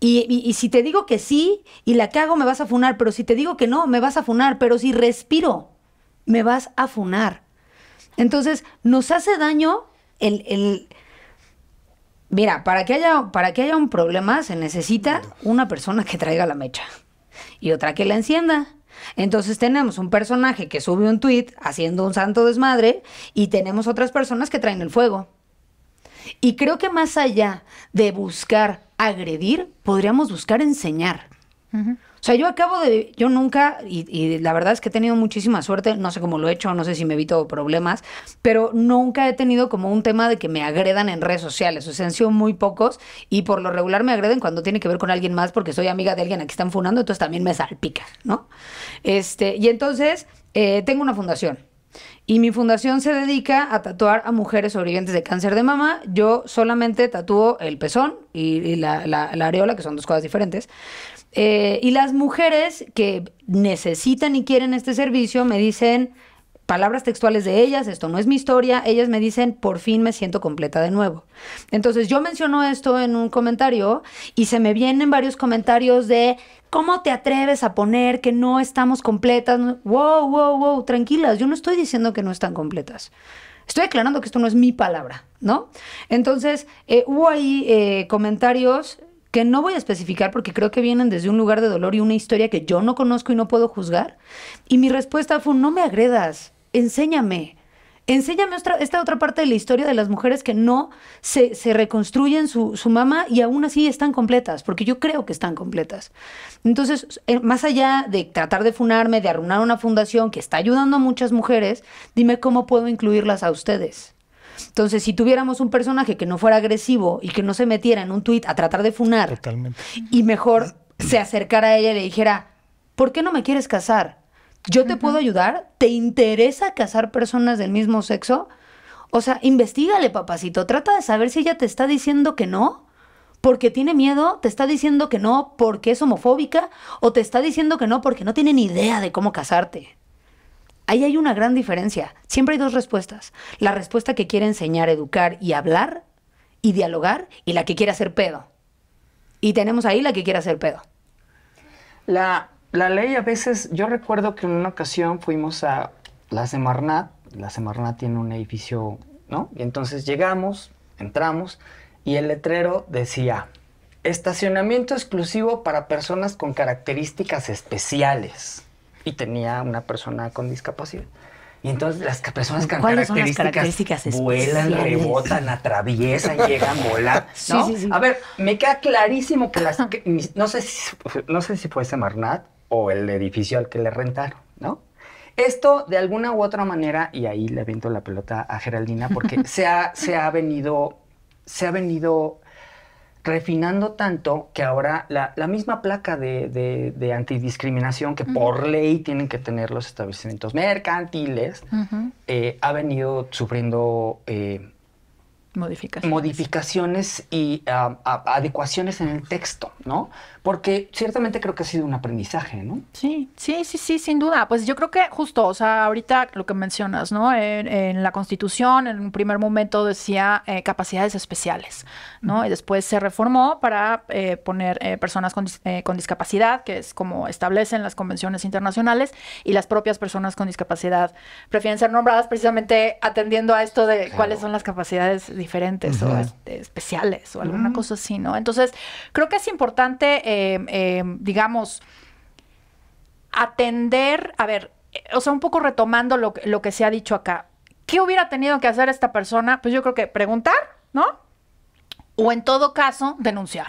Y, si te digo que sí y la que hago me vas a funar. Pero si te digo que no, me vas a funar. Pero si respiro, me vas a funar. Entonces, nos hace daño el, Mira, para que haya, para que haya un problema se necesita una persona que traiga la mecha y otra que la encienda. Entonces tenemos un personaje que sube un tweet haciendo un santo desmadre y tenemos otras personas que traen el fuego. Y creo que más allá de buscar agredir, podríamos buscar enseñar. O sea, yo acabo de, yo nunca, y, la verdad es que he tenido muchísima suerte, no sé cómo lo he hecho, no sé si me evito problemas, pero nunca he tenido como un tema de que me agredan en redes sociales, o sea, han sido muy pocos y por lo regular me agreden cuando tiene que ver con alguien más porque soy amiga de alguien a están funando, entonces también me salpica, ¿no? Este, y entonces, eh, tengo una fundación. Y mi fundación se dedica a tatuar a mujeres sobrevivientes de cáncer de mama. Yo solamente tatúo el pezón y, la, la, areola, que son dos cosas diferentes. Eh, y las mujeres que necesitan y quieren este servicio me dicen palabras textuales de ellas, esto no es mi historia, ellas me dicen, por fin me siento completa de nuevo. Entonces yo menciono esto en un comentario y se me vienen varios comentarios de, ¿cómo te atreves a poner que no estamos completas? Wow, wow, wow, tranquilas, yo no estoy diciendo que no están completas estoy aclarando que esto no es mi palabra, ¿no? Entonces, eh, hubo ahí eh, comentarios que no voy a especificar porque creo que vienen desde un lugar de dolor y una historia que yo no conozco y no puedo juzgar. Y mi respuesta fue, no me agredas, enséñame. Enséñame esta otra parte de la historia de las mujeres que no se, reconstruyen su, su mamá y aún así están completas, porque yo creo que están completas. Entonces, eh, más allá de tratar de funarme, de arruinar una fundación que está ayudando a muchas mujeres, dime cómo puedo incluirlas a ustedes. Entonces, si tuviéramos un personaje que no fuera agresivo y que no se metiera en un tuit a tratar de funar, y mejor se acercara a ella y le dijera, ¿por qué no me quieres casar? ¿Yo te puedo ayudar? ¿Te interesa casar personas del mismo sexo? O sea, investigale, papacito. Trata de saber si ella te está diciendo que no, porque tiene miedo, te está diciendo que no porque es homofóbica, o te está diciendo que no porque no tiene ni idea de cómo casarte. Ahí hay una gran diferencia. Siempre hay dos respuestas. La respuesta que quiere enseñar, educar y hablar y dialogar y la que quiere hacer pedo. Y tenemos ahí la que quiere hacer pedo. La, ley a veces, yo recuerdo que en una ocasión fuimos a la Semarnat, la Semarnat tiene un edificio, ¿no? Y entonces llegamos, entramos y el letrero decía, estacionamiento exclusivo para personas con características especiales y tenía una persona con discapacidad. Y entonces las personas con características, características vuelan, rebotan, atraviesan, *laughs* llegan, volan. ¿no? A ver, me queda clarísimo que las... no, sé si, no sé si marnat o el edificio al que le rentaron, ¿no? Esto, de alguna u otra manera, y ahí le aviento la pelota a Geraldina, porque *laughs* se se ha venido... Se ha venido refinando tanto que ahora la, misma placa de, antidiscriminación que por ley tienen que tener los establecimientos mercantiles eh, ha venido sufriendo eh, modificaciones. y ah, adecuaciones en el texto, ¿no? Porque ciertamente creo que ha sido un aprendizaje, ¿no? Sí, sí, sí, sí, sin duda. Pues yo creo que justo, o sea, ahorita lo que mencionas, ¿no? En, la Constitución, en un primer momento decía eh, capacidades especiales, ¿no? Y después se reformó para eh, poner eh, personas con, con, discapacidad, que es como establecen las convenciones internacionales, y las propias personas con discapacidad prefieren ser nombradas precisamente atendiendo a esto de cuáles son las capacidades diferentes o este, especiales o alguna cosa así, ¿no? Entonces, creo que es importante Em, em, digamos, atender, a ver, eh, o sea, un poco retomando lo, lo que se ha dicho acá, ¿qué hubiera tenido que hacer esta persona? Pues yo creo que preguntar, ¿no? O en todo caso, denunciar.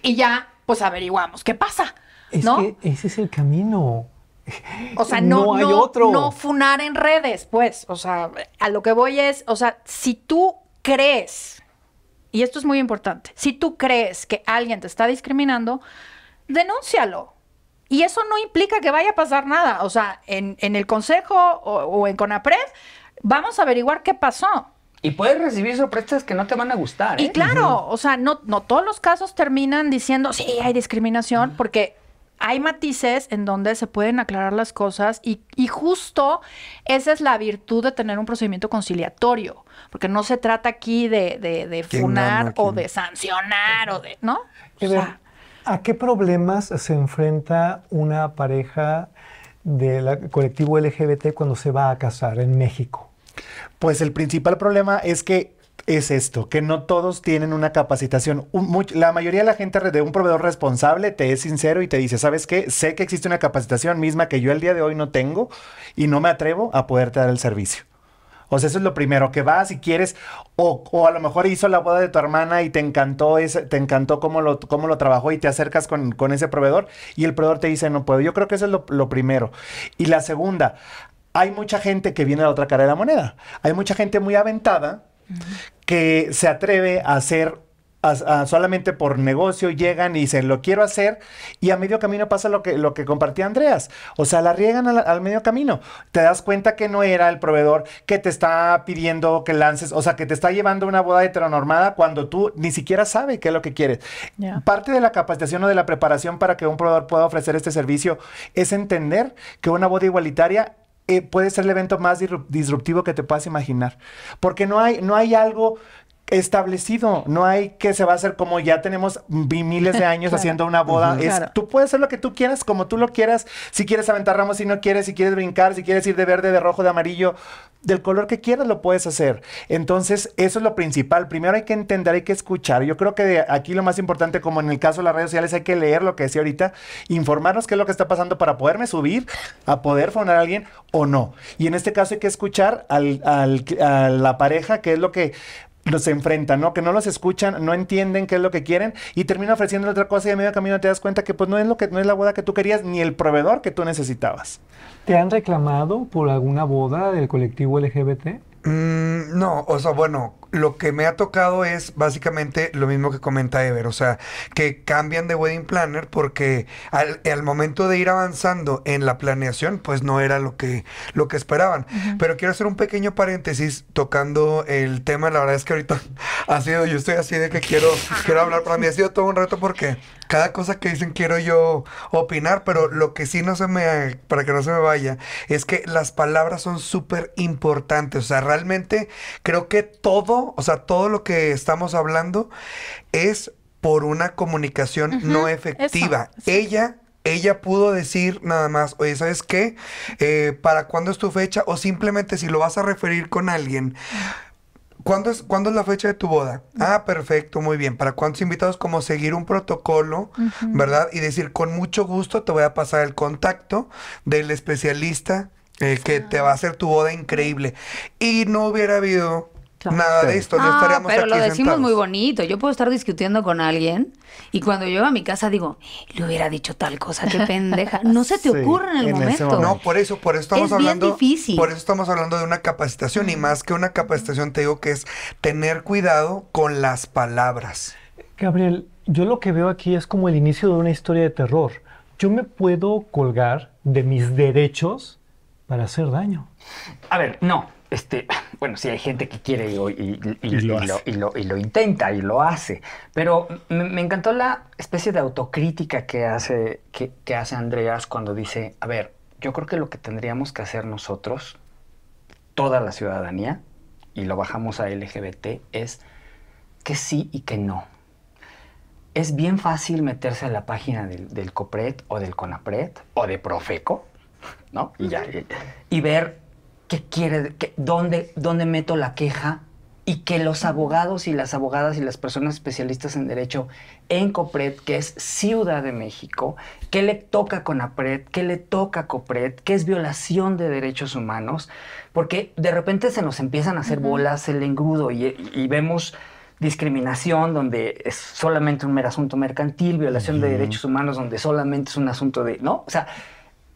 Y ya, pues averiguamos qué pasa. Es que ese es el camino. O sea, *laughs* no, no funar en redes, pues. O sea, a lo que voy es, o sea, si tú crees y esto es muy importante, si tú crees que alguien te está discriminando, denúncialo. Y eso no implica que vaya a pasar nada. O sea, en, el consejo o, en CONAPRED, vamos a averiguar qué pasó. Y puedes recibir sorpresas que no te van a gustar. Y ¿eh? claro, o sea, no, todos los casos terminan diciendo, sí, hay discriminación, porque hay matices en donde se pueden aclarar las cosas y, justo esa es la virtud de tener un procedimiento conciliatorio porque no se trata aquí de, funar o de sancionar o de, ¿no? ¿A qué problemas se enfrenta una pareja del colectivo LGBT cuando se va a casar en México? Pues el principal problema es que es esto, que no todos tienen una capacitación. la mayoría de la gente de un proveedor responsable te es sincero y te dice, ¿sabes qué? Sé que existe una capacitación misma que yo el día de hoy no tengo y no me atrevo a poderte dar el servicio. O sea, eso es lo primero, que vas y quieres, o, a lo mejor hizo la boda de tu hermana y te encantó, ese, te encantó cómo lo, cómo lo trabajó y te acercas con, con, ese proveedor y el proveedor te dice, no puedo. Yo creo que eso es lo, primero. Y la segunda, hay mucha gente que viene a la otra cara de la moneda. Hay mucha gente muy aventada que se atreve a hacer solamente por negocio llegan y dicen, lo quiero hacer, y a medio camino pasa lo que, lo que compartía Andreas. O sea, la riegan al, medio camino. Te das cuenta que no era el proveedor que te está pidiendo que lances, o sea, que te está llevando una boda heteronormada cuando tú ni siquiera sabes qué es lo que quieres. Parte de la capacitación o de la preparación para que un proveedor pueda ofrecer este servicio es entender que una boda igualitaria eh, puede ser el evento más disruptivo que te puedas imaginar. Porque no hay, no hay algo establecido, no hay que se va a hacer como ya tenemos miles de años *laughs* haciendo una boda. Tú puedes hacer lo que tú quieras, como tú lo quieras, si quieres aventar ramos, si no quieres, si quieres brincar, si quieres ir de verde, de rojo, de amarillo, del color que quieras lo puedes hacer. Entonces, eso es lo principal. Primero hay que entender, hay que escuchar. Yo creo que aquí lo más importante, como en el caso de las redes sociales, hay que leer lo que decía ahorita, informarnos qué es lo que está pasando para poderme subir a poder fonar a alguien o no. Y en este caso hay que escuchar al, a la pareja, qué es lo que los enfrentan, ¿no? Que no los escuchan, no entienden qué es lo que quieren y termina ofreciendo otra cosa y a medio camino te das cuenta que pues no es lo que no es la boda que tú querías ni el proveedor que tú necesitabas. ¿Te han reclamado por alguna boda del colectivo LGBT? Mm, no, o sea, bueno, lo que me ha tocado es básicamente lo mismo que comenta Ever, o sea, que cambian de wedding planner porque al, momento de ir avanzando en la planeación, pues no era lo que, lo que esperaban. Pero quiero hacer un pequeño paréntesis tocando el tema, la verdad es que ahorita *laughs* ha sido, yo estoy así de que quiero, quiero hablar, para mí ha sido todo un reto porque cada cosa que dicen quiero yo opinar, pero lo que sí no se me, para que no se me vaya, es que las palabras son súper importantes, o sea, realmente creo que todo o sea, todo lo que estamos hablando es por una comunicación no efectiva. Ella ella pudo decir nada más, oye, ¿sabes qué? Eh, ¿Para cuándo es tu fecha? O simplemente si lo vas a referir con alguien. ¿Cuándo es, ¿Cuándo es la fecha de tu boda? Ah, perfecto, muy bien. ¿Para cuántos invitados? Como seguir un protocolo, ¿verdad? Y decir, con mucho gusto te voy a pasar el contacto del especialista eh, que te va a hacer tu boda increíble. Y no hubiera habido Nada de esto, no ah, pero lo decimos muy bonito. Yo puedo estar discutiendo con alguien y cuando llego a mi casa digo, le hubiera dicho tal cosa, qué pendeja. *laughs* No se te ocurre en el momento. No, por eso, por eso estamos hablando. difícil. Por eso estamos hablando de una capacitación y mm. más que una capacitación te digo que es tener cuidado con las palabras. Gabriel, yo lo que veo aquí es como el inicio de una historia de terror. Yo me puedo colgar de mis derechos para hacer daño. A ver, no este, *laughs* bueno, sí hay gente que quiere y, lo, intenta y lo hace, pero me, encantó la especie de autocrítica que hace, que, hace Andreas cuando dice, a ver, yo creo que lo que tendríamos que hacer nosotros, toda la ciudadanía, y lo bajamos a LGBT, es que sí y que no. Es bien fácil meterse a la página del, del COPRED o del CONAPRED o de Profeco, ¿no? Y, ya, y ver qué quiere, dónde, dónde meto la queja y que los abogados y las abogadas y las personas especialistas en derecho en COPRED, que es Ciudad de México, qué le toca con APRED, qué le toca a COPRED, qué es violación de derechos humanos, porque de repente se nos empiezan a hacer bolas el engrudo y, vemos discriminación, donde es solamente un mero asunto mercantil, violación de derechos humanos, donde solamente es un asunto de, ¿no? O sea,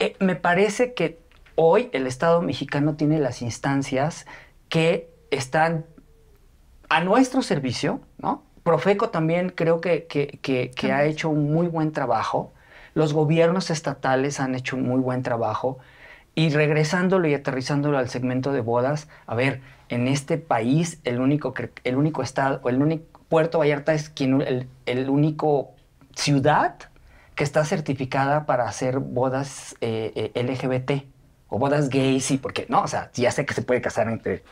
eh, me parece que Hoy el Estado mexicano tiene las instancias que están a nuestro servicio, ¿no? Profeco también creo que, ha hecho un muy buen trabajo, los gobiernos estatales han hecho un muy buen trabajo, y regresándolo y aterrizándolo al segmento de bodas, a ver, en este país el único, el único estado, el único, Puerto Vallarta es quien, el, el único ciudad que está certificada para hacer bodas eh, eh, LGBT o bodas gay, sí, porque no, o sea, ya sé que se puede casar entre.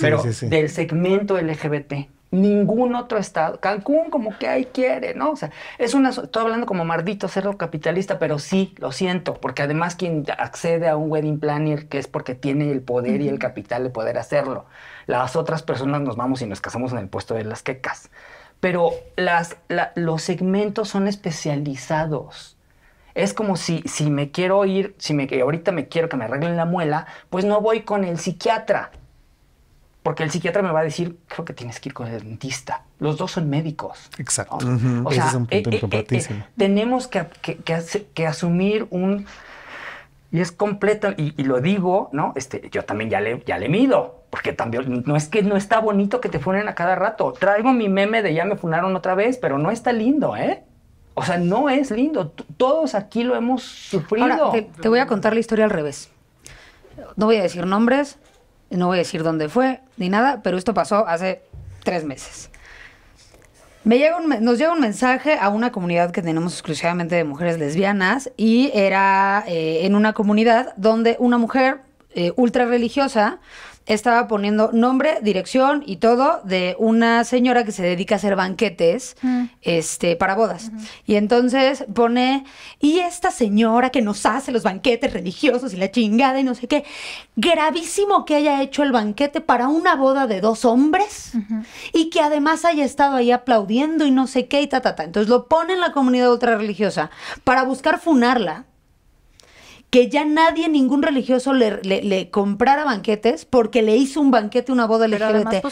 pero del segmento LGBT, ningún otro estado. Cancún, como que ahí quiere, ¿no? O sea, es una. Estoy hablando como mardito cerdo capitalista, pero sí, lo siento, porque además quien accede a un wedding planner que es porque tiene el poder y el capital de poder hacerlo. Las otras personas nos vamos y nos casamos en el puesto de las quecas. Pero las, los segmentos son especializados. Es como si, si me quiero ir, si me, ahorita me quiero que me arreglen la muela, pues no voy con el psiquiatra. Porque el psiquiatra me va a decir, creo que tienes que ir con el dentista. Los dos son médicos. Exacto. o sea, es un punto eh, eh, eh, tenemos que, que, asumir un... Y es completo, y, lo digo, ¿no? Este, yo también ya le, ya le mido, porque también no es que no está bonito que te funen a cada rato. Traigo mi meme de ya me funaron otra vez, pero no está lindo, ¿eh? O sea, no es lindo. Todos aquí lo hemos sufrido. te, voy a contar la historia al revés. No voy a decir nombres, no voy a decir dónde fue, ni nada, pero esto pasó hace tres meses. nos llega un mensaje a una comunidad que tenemos exclusivamente de mujeres lesbianas y era eh, en una comunidad donde una mujer eh, ultra religiosa estaba poniendo nombre, dirección y todo de una señora que se dedica a hacer banquetes este, para bodas. Y entonces pone, y esta señora que nos hace los banquetes religiosos y la chingada y no sé qué, gravísimo que haya hecho el banquete para una boda de dos hombres y que además haya estado ahí aplaudiendo y no sé qué y ta, ta, ta. Entonces lo pone en la comunidad ultrarreligiosa para buscar funarla que ya nadie, ningún religioso le, le, comprara banquetes porque le hizo un banquete, una boda LGBT.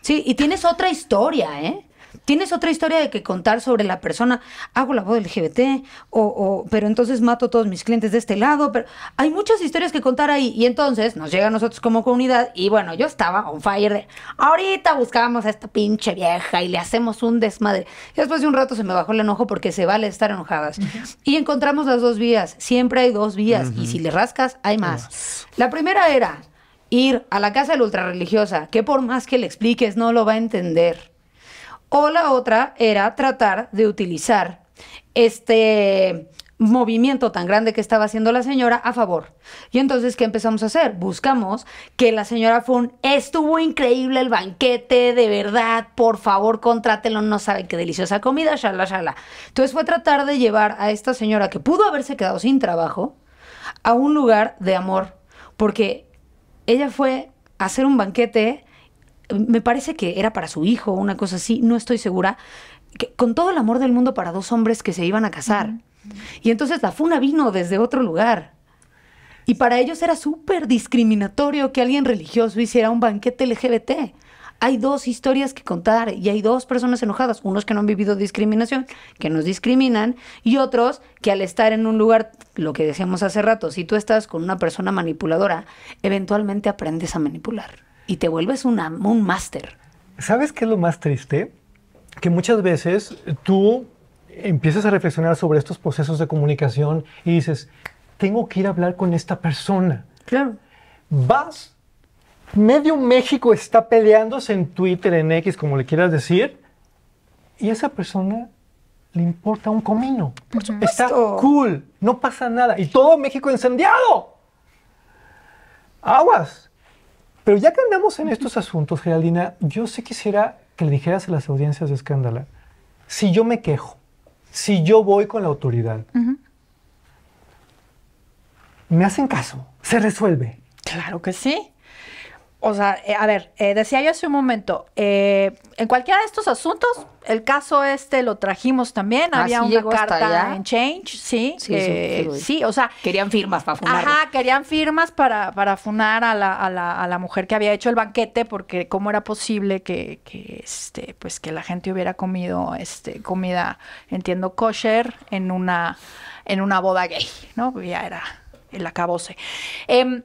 sí, y tienes otra historia, ¿eh? tienes otra historia de que contar sobre la persona, hago la voz LGBT, o, o, pero entonces mato a todos mis clientes de este lado, pero hay muchas historias que contar ahí y entonces nos llega a nosotros como comunidad y bueno, yo estaba on fire de, ahorita buscábamos a esta pinche vieja y le hacemos un desmadre. Y después de un rato se me bajó el enojo porque se vale estar enojadas. Y encontramos las dos vías, siempre hay dos vías y si le rascas hay más. La primera era ir a la casa de la ultrarreligiosa, que por más que le expliques no lo va a entender. O la otra era tratar de utilizar este movimiento tan grande que estaba haciendo la señora a favor. Y entonces, ¿qué empezamos a hacer? Buscamos que la señora fue un, estuvo increíble el banquete, de verdad, por favor, contrátelo, no saben qué deliciosa comida, shala, shala. Entonces fue tratar de llevar a esta señora que pudo haberse quedado sin trabajo a un lugar de amor, porque ella fue a hacer un banquete me parece que era para su hijo, una cosa así, no estoy segura, que, con todo el amor del mundo para dos hombres que se iban a casar. Y entonces la funa vino desde otro lugar. Y para ellos era súper discriminatorio que alguien religioso hiciera un banquete LGBT. Hay dos historias que contar y hay dos personas enojadas, unos que no han vivido discriminación, que nos discriminan, y otros que al estar en un lugar, lo que decíamos hace rato, si tú estás con una persona manipuladora, eventualmente aprendes a manipular y te vuelves un máster. ¿Sabes qué es lo más triste? Que muchas veces tú empiezas a reflexionar sobre estos procesos de comunicación y dices, tengo que ir a hablar con esta persona. Claro. Vas, medio México está peleándose en Twitter, en X, como le quieras decir, y a esa persona le importa un comino. Por Está cool, no pasa nada. Y todo México encendiado. Aguas. Pero ya que andamos en estos asuntos, Geraldina, yo sí quisiera que le dijeras a las audiencias de Escándala, si yo me quejo, si yo voy con la autoridad, me hacen caso, se resuelve. Claro que sí o sea, eh, a ver, eh, decía yo hace un momento, eh, en cualquiera de estos asuntos, el caso este lo trajimos también, ah, había una carta en Change, sí, sí, sí, o sea. Querían firmas para funar. Ajá, querían firmas para, para funar a la, a, la, a la mujer que había hecho el banquete, porque cómo era posible que, este, pues que la gente hubiera comido este, comida, entiendo, kosher en una, en una boda gay, ¿no? Ya era el acabose. Em,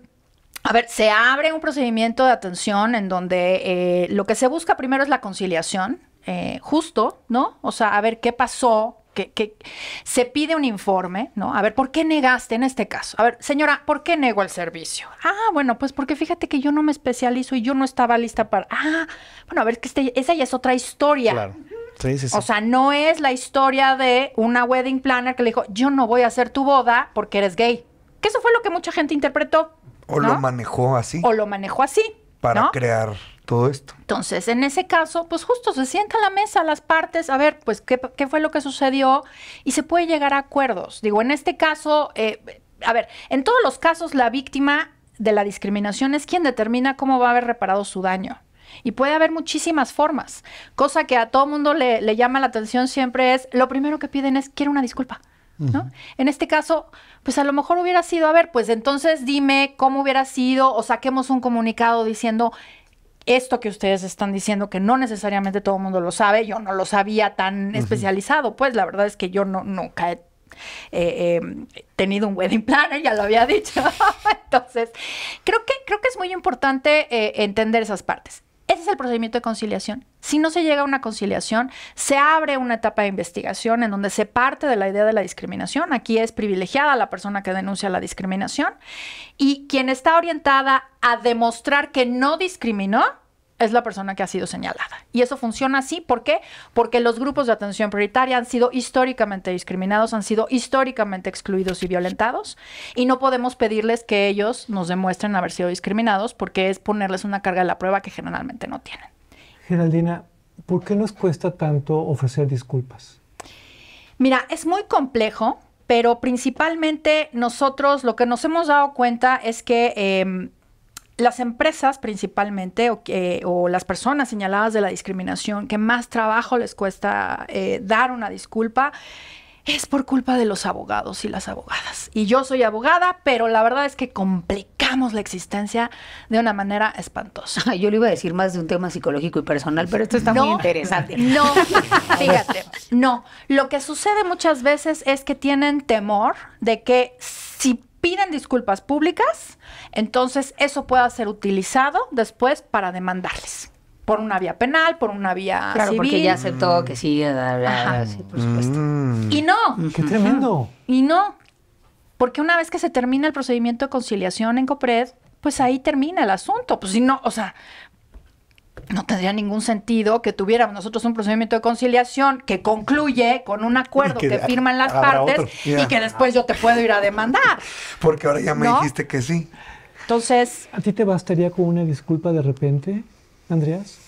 a ver, se abre un procedimiento de atención en donde eh, lo que se busca primero es la conciliación, eh, justo, ¿no? O sea, a ver qué pasó, que, se pide un informe, ¿no? A ver, ¿por qué negaste en este caso? A ver, señora, ¿por qué negó el servicio? Ah, bueno, pues porque fíjate que yo no me especializo y yo no estaba lista para. Ah, bueno, a ver, que este, esa ya es otra historia. Claro. Sí, O sea, no es la historia de una wedding planner que le dijo, yo no voy a hacer tu boda porque eres gay. Que eso fue lo que mucha gente interpretó. O lo manejó así. O lo manejó así. Para crear todo esto. Entonces, en ese caso, pues justo se sienta a la mesa las partes, a ver, pues qué, fue lo que sucedió y se puede llegar a acuerdos. Digo, en este caso, eh, a ver, en todos los casos la víctima de la discriminación es quien determina cómo va a haber reparado su daño. Y puede haber muchísimas formas. Cosa que a todo mundo le, le llama la atención siempre es, lo primero que piden es, quiero una disculpa. ¿no? En este caso, pues a lo mejor hubiera sido, a ver, pues entonces dime cómo hubiera sido o saquemos un comunicado diciendo esto que ustedes están diciendo, que no necesariamente todo el mundo lo sabe, yo no lo sabía tan especializado, pues la verdad es que yo no, nunca he eh, em, tenido un wedding planner, ya lo había *laughs* dicho. Entonces, creo que, creo que es muy importante eh, entender esas partes. Ese es el procedimiento de conciliación. Si no se llega a una conciliación, se abre una etapa de investigación en donde se parte de la idea de la discriminación. Aquí es privilegiada la persona que denuncia la discriminación y quien está orientada a demostrar que no discriminó es la persona que ha sido señalada. Y eso funciona así, ¿por qué? Porque los grupos de atención prioritaria han sido históricamente discriminados, han sido históricamente excluidos y violentados, y no podemos pedirles que ellos nos demuestren haber sido discriminados porque es ponerles una carga de la prueba que generalmente no tienen. Geraldina, ¿por qué nos cuesta tanto ofrecer disculpas? Mira, es muy complejo, pero principalmente nosotros lo que nos hemos dado cuenta es que... Em, las empresas principalmente o, que, o, las personas señaladas de la discriminación que más trabajo les cuesta eh, dar una disculpa es por culpa de los abogados y las abogadas. Y yo soy abogada, pero la verdad es que complicamos la existencia de una manera espantosa. *laughs* Yo le iba a decir más de un tema psicológico y personal, pero esto está muy interesante. *laughs* No, *laughs* fíjate, no. Lo que sucede muchas veces es que tienen temor de que si piden disculpas públicas, entonces eso pueda ser utilizado después para demandarles por una vía penal, por una vía claro, porque ya aceptó que sí, Ajá. sí por supuesto. Mm. Y no. Qué tremendo. Y no. Porque una vez que se termina el procedimiento de conciliación en COPRED, pues ahí termina el asunto. Pues si no, o sea, no tendría ningún sentido que tuviéramos nosotros un procedimiento de conciliación que concluye con un acuerdo que, firman las partes y que después yo te puedo ir a demandar. *laughs* Porque ahora ya me dijiste que sí. Entonces... ¿A ti te bastaría con una disculpa de repente, Andreas?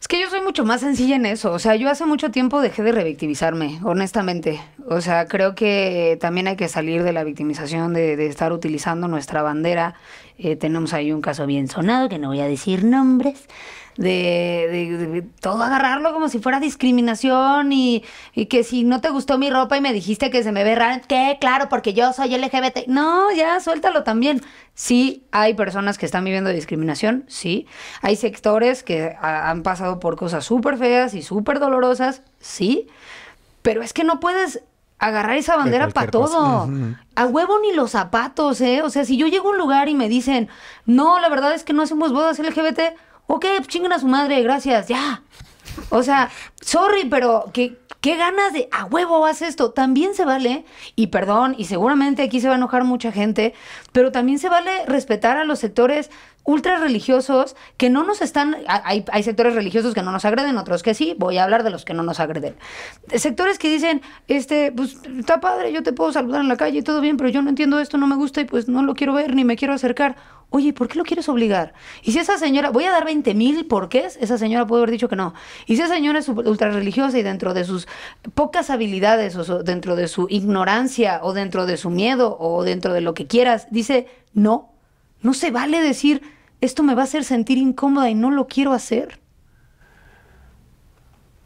Es que yo soy mucho más sencilla en eso. O sea, yo hace mucho tiempo dejé de revictimizarme, honestamente. O sea, creo que también hay que salir de la victimización, de, estar utilizando nuestra bandera. Eh, tenemos ahí un caso bien sonado, que no voy a decir nombres, de, todo agarrarlo como si fuera discriminación y, que si no te gustó mi ropa y me dijiste que se me ve raro, ¿qué? Claro, porque yo soy LGBT. No, ya suéltalo también. Sí, hay personas que están viviendo discriminación, sí. Hay sectores que han pasado por cosas súper feas y súper dolorosas, sí. Pero es que no puedes agarrar esa bandera para todo. A huevo ni los zapatos, ¿eh? O sea, si yo llego a un lugar y me dicen, no, la verdad es que no hacemos bodas LGBT, ok, pues chingan a su madre, gracias, ya. O sea, sorry, pero que, ¿Qué ganas de a huevo vas esto? También se vale, y perdón, y seguramente aquí se va a enojar mucha gente, pero también se vale respetar a los sectores ultra religiosos que no nos están. Hay, sectores religiosos que no nos agreden, otros que sí, voy a hablar de los que no nos agreden. Sectores que dicen, este, pues está padre, yo te puedo saludar en la calle y todo bien, pero yo no entiendo esto, no me gusta y pues no lo quiero ver ni me quiero acercar. Oye, ¿por qué lo quieres obligar? Y si esa señora, voy a dar 20 mil por qué? esa señora puede haber dicho que no. Y si esa señora es ultra religiosa y dentro de sus pocas habilidades, o dentro de su ignorancia, o dentro de su miedo, o dentro de lo que quieras, dice no, no se vale decir esto me va a hacer sentir incómoda y no lo quiero hacer.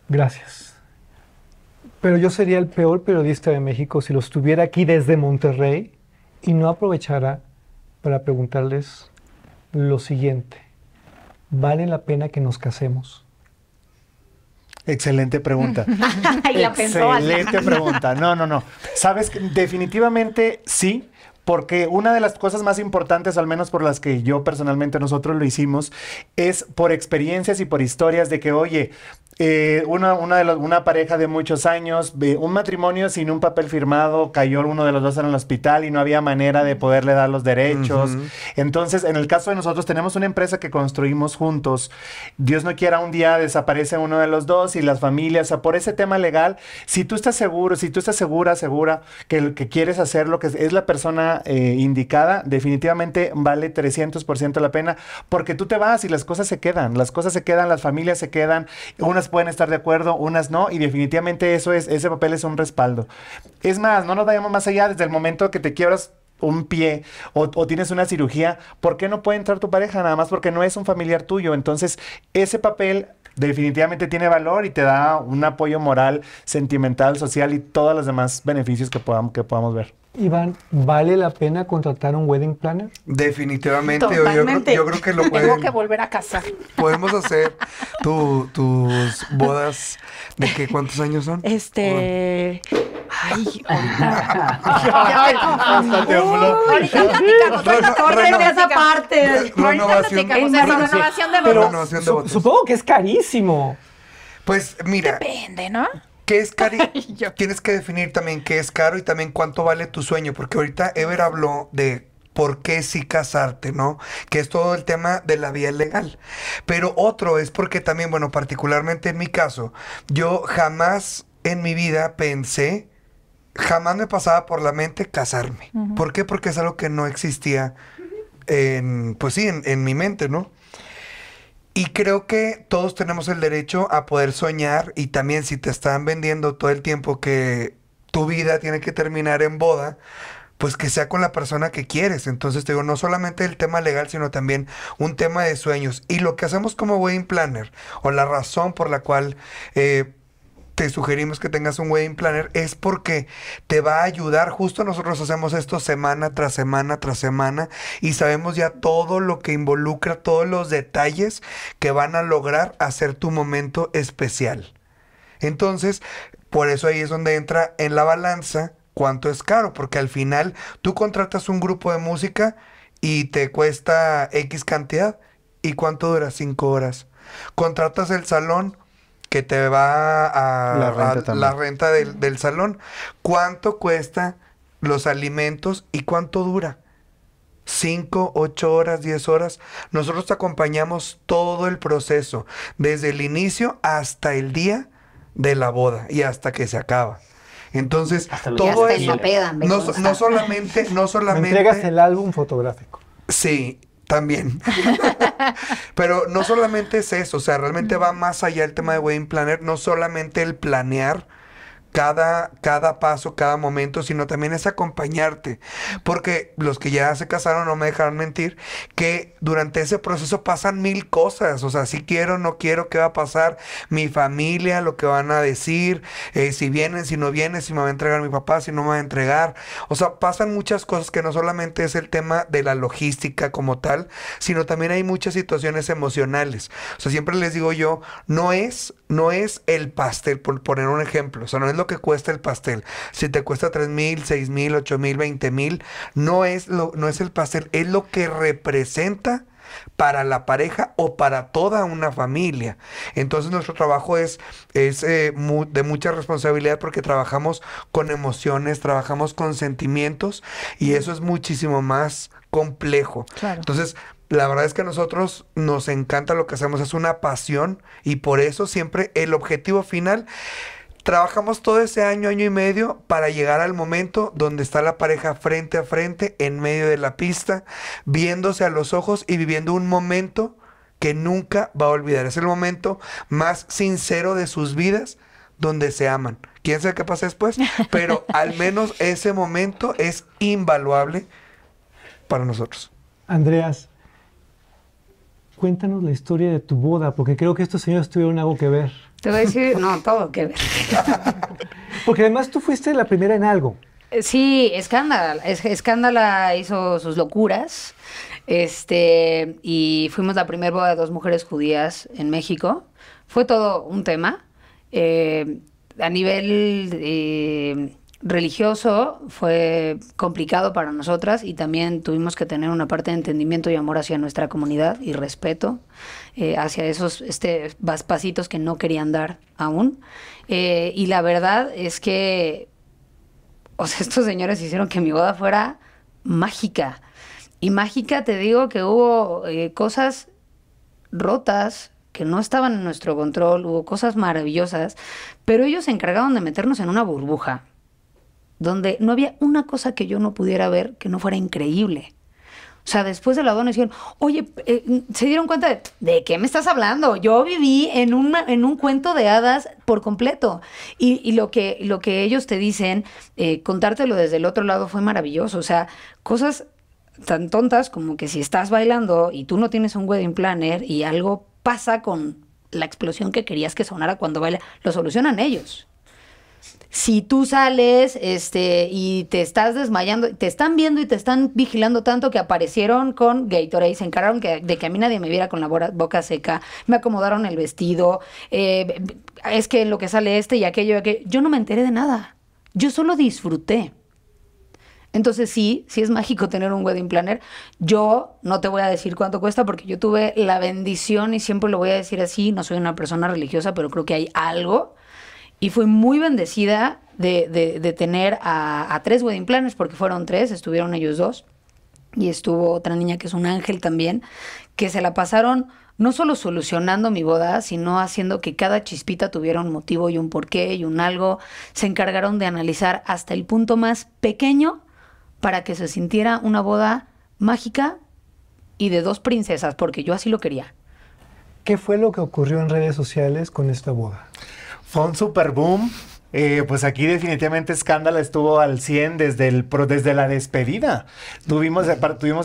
Gracias. Pero yo sería el peor periodista de México si lo estuviera aquí desde Monterrey y no aprovechara para preguntarles lo siguiente. ¿Vale la pena que nos casemos? Excelente pregunta. *laughs* Excelente pregunta. No, no, no. Sabes, que definitivamente sí, porque una de las cosas más importantes, al menos por las que yo personalmente nosotros lo hicimos, es por experiencias y por historias de que, oye, eh, una, una, de una pareja de muchos años, un matrimonio sin un papel firmado, cayó uno de los dos en el hospital y no había manera de poderle dar los derechos. Entonces, en el caso de nosotros, tenemos una empresa que construimos juntos. Dios no quiera, un día desaparece uno de los dos y las familias, o sea, por ese tema legal, si tú estás seguro, si tú estás segura, segura que, que quieres hacer lo que es la persona eh, indicada, definitivamente vale 300% la pena, porque tú te vas y las cosas se quedan, las cosas se quedan, las familias se quedan, unas pueden estar de acuerdo, unas no, y definitivamente eso es, ese papel es un respaldo. Es más, no nos vayamos más allá desde el momento que te quiebras un pie o, tienes una cirugía, ¿por qué no puede entrar tu pareja? Nada más porque no es un familiar tuyo. Entonces, ese papel definitivamente tiene valor y te da un apoyo moral, sentimental, social y todos los demás beneficios que, podamos, que podamos ver. Iván, ¿vale la pena contratar un wedding planner? Definitivamente. Yo, yo, creo, que lo *laughs* pueden. Tengo que volver a casar. Podemos hacer tus bodas. ¿De qué? ¿Cuántos años son? Este. Ay, Ay, *laughs* Ahorita de esa parte. Renovación. Renovación de bodas. Supongo que es carísimo. Pues mira. Depende, ¿no? ¿Qué es caro? *laughs* Tienes que definir también qué es caro y también cuánto vale tu sueño, porque ahorita Ever habló de por qué sí casarte, ¿no? Que es todo el tema de la vía legal. Pero otro es porque también, bueno, particularmente en mi caso, yo jamás en mi vida pensé, jamás me pasaba por la mente casarme. ¿Por qué? Porque es algo que no existía en, pues sí, en mi mente, ¿no? Y creo que todos tenemos el derecho a poder soñar y también si te están vendiendo todo el tiempo que tu vida tiene que terminar en boda, pues que sea con la persona que quieres. Entonces te digo, no solamente el tema legal, sino también un tema de sueños. Y lo que hacemos como wedding planner, o la razón por la cual eh, te sugerimos que tengas un wedding planner es porque te va a ayudar. Justo nosotros hacemos esto semana tras semana tras semana y sabemos ya todo lo que involucra, todos los detalles que van a lograr hacer tu momento especial. Entonces, por eso ahí es donde entra en la balanza cuánto es caro, porque al final tú contratas un grupo de música y te cuesta X cantidad. ¿Y cuánto dura? Cinco horas. Contratas el salón, que te va a la renta, del, salón. ¿Cuánto cuesta los alimentos y cuánto dura? ¿Cinco, ocho horas, diez horas. Nosotros acompañamos todo el proceso, desde el inicio hasta el día de la boda y hasta que se acaba. Entonces, todo eso, no, solamente, no solamente... Me entregas el álbum fotográfico. Sí, también. *laughs* Pero no solamente es eso, o sea, realmente va más allá el tema de wedding planner, no solamente el planear cada, cada paso, cada momento, sino también es acompañarte. Porque los que ya se casaron no me dejarán mentir que durante ese proceso pasan mil cosas. O sea, si quiero, no quiero, qué va a pasar, mi familia, lo que van a decir, eh, si vienen, si no vienen, si me va a entregar mi papá, si no me va a entregar. O sea, pasan muchas cosas que no solamente es el tema de la logística como tal, sino también hay muchas situaciones emocionales. O sea, siempre les digo yo, no es no es el pastel, por poner un ejemplo, o sea, no es lo que cuesta el pastel. Si te cuesta tres mil, seis mil, ocho mil, veinte mil, no es, lo, no es el pastel, es lo que representa para la pareja o para toda una familia. Entonces nuestro trabajo es, es eh, de mucha responsabilidad porque trabajamos con emociones, trabajamos con sentimientos y eso es muchísimo más complejo. Entonces la verdad es que a nosotros nos encanta lo que hacemos, es una pasión y por eso siempre el objetivo final Trabajamos todo ese año, año y medio para llegar al momento donde está la pareja frente a frente, en medio de la pista, viéndose a los ojos y viviendo un momento que nunca va a olvidar. Es el momento más sincero de sus vidas donde se aman. Quién sabe qué pasa después, *laughs* pero al menos ese momento es invaluable para nosotros. Andreas, cuéntanos la historia de tu boda, porque creo que estos señores tuvieron algo que ver. Te voy a decir, no, todo que ver. *laughs* porque además tú fuiste la primera en algo. Eh, sí, Escándala. Escándala hizo sus locuras. Este, y fuimos la primera boda de dos mujeres judías en México. Fue todo un tema. Eh, a nivel. Eh, religioso fue complicado para nosotras y también tuvimos que tener una parte de entendimiento y amor hacia nuestra comunidad y respeto eh, hacia esos este, pasitos que no querían dar aún. Eh, y la verdad es que *laughs* estos señores hicieron que mi boda fuera mágica. Y mágica te digo que hubo eh, cosas rotas, que no estaban en nuestro control, hubo cosas maravillosas, pero ellos se encargaron de meternos en una burbuja donde no había una cosa que yo no pudiera ver que no fuera increíble. O sea, después de la donación dijeron, oye, eh, se dieron cuenta de, qué me estás hablando? Yo viví en, en un cuento de hadas por completo. Y, lo, que, lo que ellos te dicen, eh, contártelo desde el otro lado fue maravilloso. O sea, cosas tan tontas como que si estás bailando y tú no tienes un wedding planner y algo pasa con la explosión que querías que sonara cuando baila, lo solucionan ellos si tú sales este, y te estás desmayando, te están viendo y te están vigilando tanto que aparecieron con Gatorade, se encargaron que, de que a mí nadie me viera con la boca seca, me acomodaron el vestido, eh, es que lo que sale este y aquello, aquello, yo no me enteré de nada, yo solo disfruté. Entonces sí, sí es mágico tener un wedding planner. Yo no te voy a decir cuánto cuesta porque yo tuve la bendición y siempre lo voy a decir así, no soy una persona religiosa, pero creo que hay algo y fue muy bendecida de, de, tener a, a, tres wedding planners, porque fueron tres, estuvieron ellos dos, y estuvo otra niña que es un ángel también, que se la pasaron no solo solucionando mi boda, sino haciendo que cada chispita tuviera un motivo y un porqué y un algo. Se encargaron de analizar hasta el punto más pequeño para que se sintiera una boda mágica y de dos princesas, porque yo así lo quería. ¿Qué fue lo que ocurrió en redes sociales con esta boda? Son super boom eh, pues aquí definitivamente Scandal estuvo al 100 desde, el, desde la despedida. Eh, tuvimos,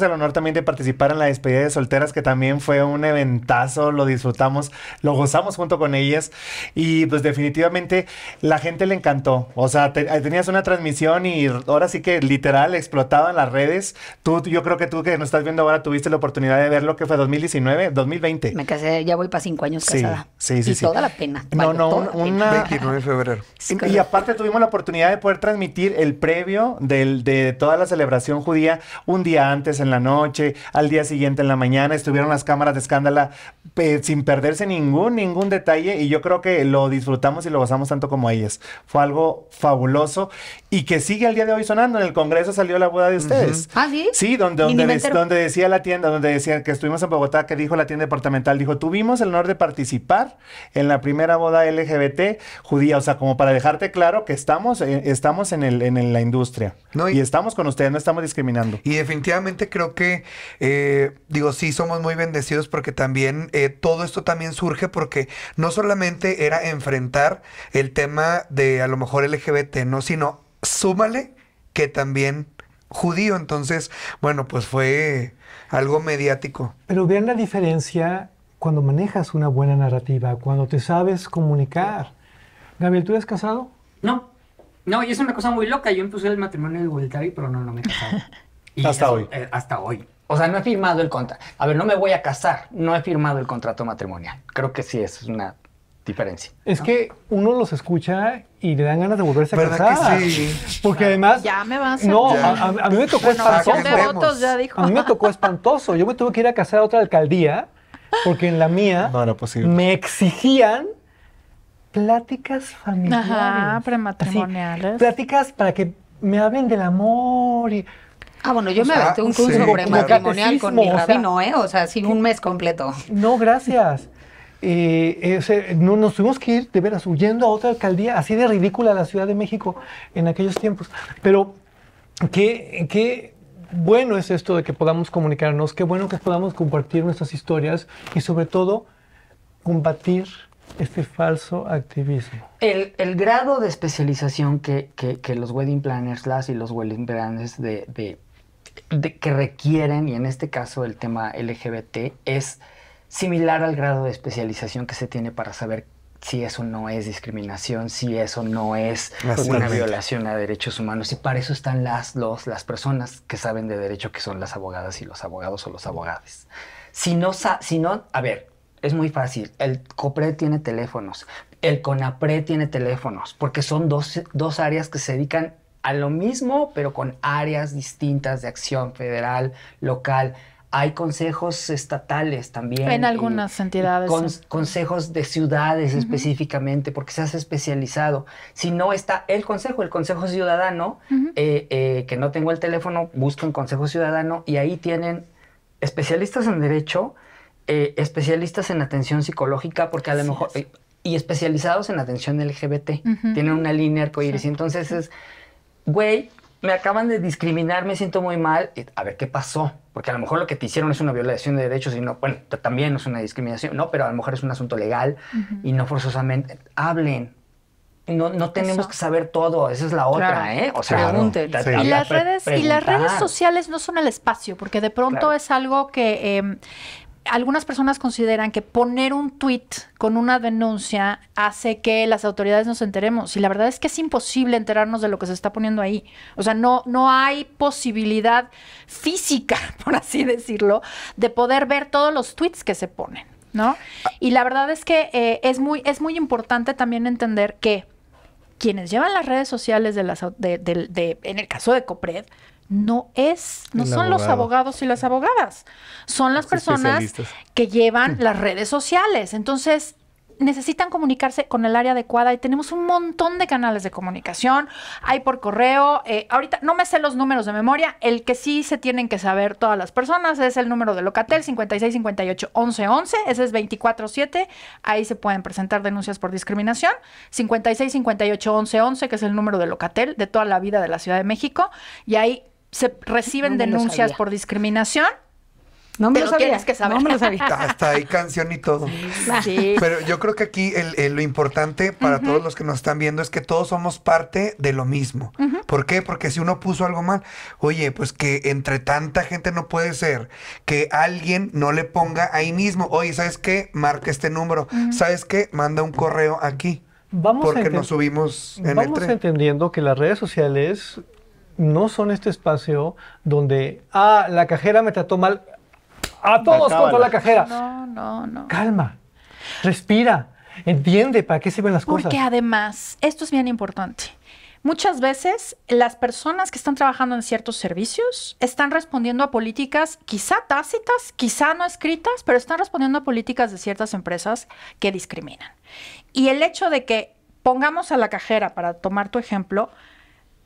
el honor también de participar en la despedida de solteras, que también fue un eventazo, lo disfrutamos, lo gozamos junto con ellas y pues definitivamente la gente le encantó. O sea, tenías una transmisión y ahora sí que literal explotaban las redes. Tú, yo creo que tú que nos estás viendo ahora tuviste la oportunidad de ver lo que fue 2019, 2020. Me casé, ya voy para cinco años casada. Sí, sí, sí. Y toda la pena. No, no, una... 29 de febrero. Sí, y aparte tuvimos la oportunidad de poder transmitir el previo del, de toda la celebración judía un día antes en la noche, al día siguiente en la mañana. Estuvieron las cámaras de escándala eh, sin perderse ningún, ningún detalle. Y yo creo que lo disfrutamos y lo gozamos tanto como ellas. Fue algo fabuloso y que sigue al día de hoy sonando. En el Congreso salió la boda de ustedes. Ah, sí. Sí, donde, donde, donde decía la tienda, donde decía que estuvimos en Bogotá, que dijo la tienda departamental, dijo, tuvimos el honor de participar en la primera boda LGBT judía, o sea, como para dejar claro que estamos, eh, estamos en, el, en, la industria. y, estamos con ustedes, no estamos discriminando. Y definitivamente creo que, eh, digo, sí, somos muy bendecidos porque también eh, todo esto también surge porque no solamente era enfrentar el tema de a lo mejor LGBT, ¿no? Sino súmale que también judío. Entonces, bueno, pues fue algo mediático. Pero vean la diferencia cuando manejas una buena narrativa, cuando te sabes comunicar. Gabriel, ¿tú eres casado? No. No, y es una cosa muy loca. Yo empecé el matrimonio igualitario, pero no, no me he casado. *laughs* hasta hoy. Eh, hasta hoy. O sea, no he firmado el contrato. A ver, no me voy a casar. No he firmado el contrato matrimonial. Creo que sí es una diferencia. Es que uno los escucha y le dan ganas de volverse a casar. Que sí? Porque además. Ya me vas a. No, a, mí me tocó espantoso. A mí me tocó espantoso. Yo me tuve que ir a casar a otra alcaldía porque en la mía pues me exigían pláticas familiares. Ajá, prematrimoniales. pláticas para que me hablen del amor y... Ah, bueno, yo me un curso prematrimonial con mi rabino, ¿eh? O sea, sin un mes completo. No, gracias. Eh, eh, no, nos tuvimos que ir de veras huyendo a otra alcaldía, así de ridícula la Ciudad de México en aquellos tiempos. Pero qué, qué bueno es esto de que podamos comunicarnos, qué bueno que podamos compartir nuestras historias y sobre todo combatir este falso activismo? El, grado de especialización que, los wedding planners, las y los wedding planners de, de, que requieren, y en este caso el tema LGBT, es similar al grado de especialización que se tiene para saber si eso no es discriminación, si eso no es una violación a derechos humanos. Y para eso están las, los, las personas que saben de derecho, que son las abogadas y los abogados o los abogados. Si no, si no, a ver, es muy fácil. El COPRE tiene teléfonos. El CONAPRE tiene teléfonos. Porque son dos, áreas que se dedican a lo mismo, pero con áreas distintas de acción federal, local. Hay consejos estatales también. En algunas entidades. Consejos de ciudades específicamente, porque se hace especializado. Si no está el consejo, el consejo ciudadano, eh, eh, que no tengo el teléfono, un consejo ciudadano y ahí tienen especialistas en derecho, eh, especialistas en atención psicológica, porque a lo mejor. Eh, y especializados en atención LGBT. Tienen una línea arcoíris. entonces es, güey, me acaban de discriminar, me siento muy mal. Eh, a ver, ¿qué pasó? Porque a lo mejor lo que te hicieron es una violación de derechos y no, bueno, también es una discriminación, no, pero a lo mejor es un asunto legal y no forzosamente. Hablen. No, no tenemos que saber todo, esa es la otra, ¿eh? O sea, Y, las redes, y las redes sociales no son el espacio, porque de pronto es algo que em, algunas personas consideran que poner un tweet con una denuncia hace que las autoridades nos enteremos. Y la verdad es que es imposible enterarnos de lo que se está poniendo ahí. O sea, no, no hay posibilidad física, *laughs* por así decirlo, de poder ver todos los tweets que se ponen, ¿no? Y la verdad es que eh, es, muy, es muy importante también entender que quienes llevan las redes sociales de las en el caso de Copred, no es, no son los abogados y las abogadas, son las personas que llevan hmm. las redes sociales. Entonces, necesitan comunicarse con el área adecuada y tenemos un montón de canales de comunicación. Hay por correo. Eh, ahorita no me sé los números de memoria. El que sí se tienen que saber todas las personas es el número de Locatel 56581111. Ese es 24-7. Ahí se pueden presentar denuncias por discriminación. 56581111, que es el número de Locatel de toda la vida de la Ciudad de México. Y ahí se reciben denuncias por discriminación. No me, lo sabía. Que saber. no me lo *laughs* Hasta hay canción y todo. Sí. Pero yo creo que aquí lo importante para todos los que nos están viendo es que todos somos parte de lo mismo. ¿Por qué? Porque si uno puso algo mal, oye, pues que entre tanta gente no puede ser que alguien no le ponga ahí mismo, oye, ¿sabes qué? Marca este número. ¿Sabes qué? Manda un correo aquí. Vamos porque nos subimos en el tren. entendiendo que las redes sociales no son este espacio donde, ah, la cajera me trató mal, a todos contra la cajera. No, no, no. Calma, respira, entiende para qué sirven las cosas. Porque además, esto es bien importante. Muchas veces las personas que están trabajando en ciertos servicios están respondiendo a políticas quizá tácitas, quizá no escritas, pero están respondiendo a políticas de ciertas empresas que discriminan. Y el hecho de que pongamos a la cajera, para tomar tu ejemplo,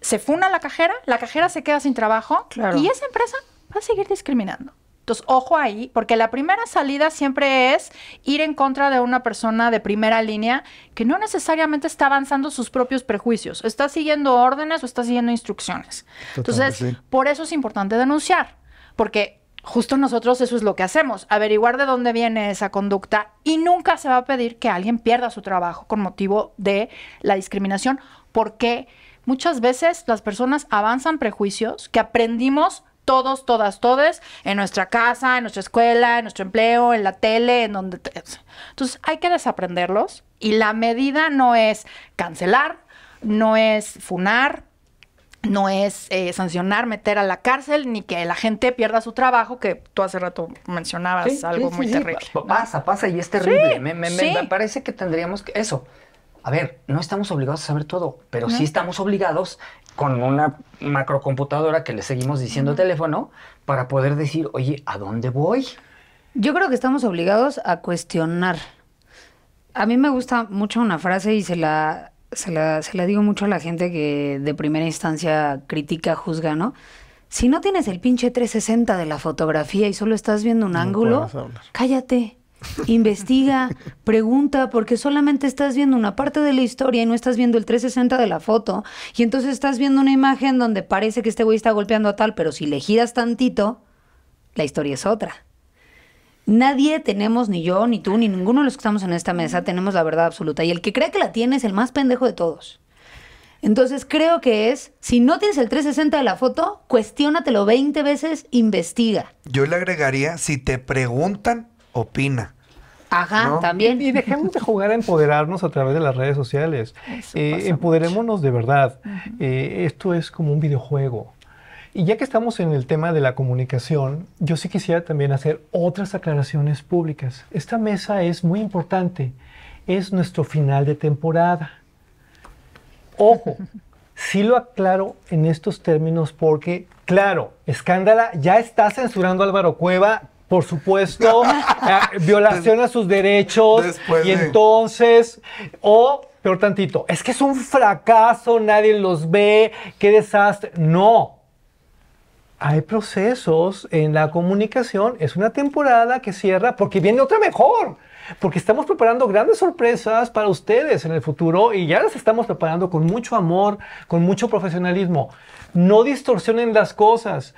se funa la cajera, la cajera se queda sin trabajo y esa empresa va a seguir discriminando. Entonces, ojo ahí, porque la primera salida siempre es ir en contra de una persona de primera línea que no necesariamente está avanzando sus propios prejuicios, está siguiendo órdenes o está siguiendo instrucciones. Entonces, por eso es importante denunciar, porque justo nosotros eso es lo que hacemos, averiguar de dónde viene esa conducta y nunca se va a pedir que alguien pierda su trabajo con motivo de la discriminación, porque Muchas veces las personas avanzan prejuicios que aprendimos todos, todas, todes, en nuestra casa, en nuestra escuela, en nuestro empleo, en la tele, en donde... Entonces hay que desaprenderlos y la medida no es cancelar, no es funar, no es eh, sancionar, meter a la cárcel, ni que la gente pierda su trabajo, que tú hace rato mencionabas algo muy terrible. Pasa, pasa y es terrible. Me, me, me, parece que tendríamos que... Eso, a ver, no estamos obligados a saber todo, pero sí estamos obligados con una macrocomputadora que le seguimos diciendo teléfono para poder decir, oye, ¿a dónde voy? Yo creo que estamos obligados a cuestionar. A mí me gusta mucho una frase y se la, se la, digo mucho a la gente que de primera instancia critica, juzga, ¿no? Si no tienes el pinche 360 de la fotografía y solo estás viendo un ángulo, cállate investiga, pregunta, porque solamente estás viendo una parte de la historia y no estás viendo el 360 de la foto. Y entonces estás viendo una imagen donde parece que este güey está golpeando a tal, pero si le giras tantito, la historia es otra. Nadie tenemos, ni yo, ni tú, ni ninguno de los que estamos en esta mesa, tenemos la verdad absoluta. Y el que cree que la tiene es el más pendejo de todos. Entonces creo que es, si no tienes el 360 de la foto, cuestiónatelo 20 veces, investiga. Yo le agregaría, si te preguntan, opina. Ajá, también. Y, dejemos de jugar a empoderarnos a través de las redes sociales. Eh, empoderémonos de verdad. Eh, esto es como un videojuego. Y ya que estamos en el tema de la comunicación, yo sí quisiera también hacer otras aclaraciones públicas. Esta mesa es muy importante. Es nuestro final de temporada. Ojo, *laughs* sí lo aclaro en estos términos porque, claro, Escándala ya está censurando a Álvaro Cueva por supuesto, *laughs* eh, violación a sus derechos. y entonces, o peor tantito, es que es un fracaso, nadie los ve, qué desastre. No. Hay procesos en la comunicación, es una temporada que cierra porque viene otra mejor porque estamos preparando grandes sorpresas para ustedes en el futuro y ya las estamos preparando con mucho amor, con mucho profesionalismo. No distorsionen las cosas.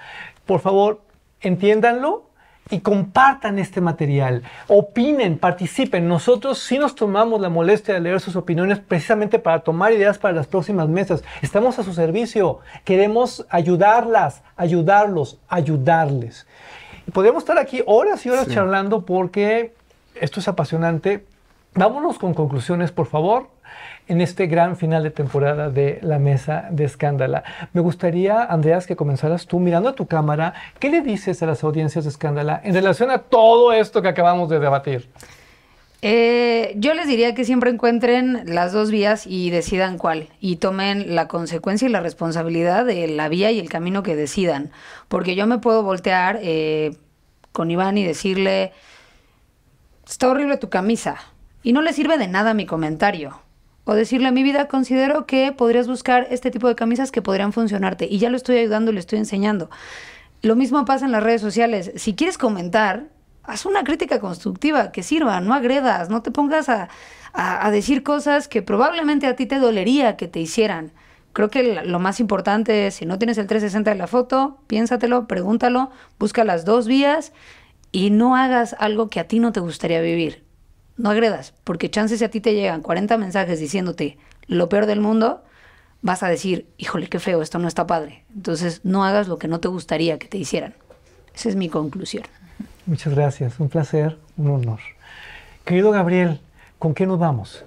Por favor, entiéndanlo y compartan este material, opinen, participen. Nosotros sí nos tomamos la molestia de leer sus opiniones precisamente para tomar ideas para las próximas mesas. Estamos a su servicio, queremos ayudarlas, ayudarlos, ayudarles. Y podemos estar aquí horas y horas charlando porque esto es apasionante. Vámonos con conclusiones, por favor en este gran final de temporada de La Mesa de Escándala. Me gustaría, Andreas, que comenzaras tú mirando a tu cámara. ¿Qué le dices a las audiencias de Escándala en relación a todo esto que acabamos de debatir? Eh, yo les diría que siempre encuentren las dos vías y decidan cuál y tomen la consecuencia y la responsabilidad de la vía y el camino que decidan. Porque yo me puedo voltear eh, con Iván y decirle, está horrible tu camisa. Y no le sirve de nada mi comentario o decirle a mi vida, considero que podrías buscar este tipo de camisas que podrían funcionarte. Y ya lo estoy ayudando le estoy enseñando. Lo mismo pasa en las redes sociales. Si quieres comentar, haz una crítica constructiva que sirva, no agredas, no te pongas a, decir cosas que probablemente a ti te dolería que te hicieran. Creo que lo más importante es, si no tienes el 360 de la foto, piénsatelo, pregúntalo, busca las dos vías y no hagas algo que a ti no te gustaría vivir no agredas, porque chances a ti te llegan 40 mensajes diciéndote lo peor del mundo, vas a decir, híjole, qué feo, esto no está padre. Entonces, no hagas lo que no te gustaría que te hicieran. Esa es mi conclusión. Muchas gracias, un placer, un honor. Querido Gabriel, ¿con qué nos vamos?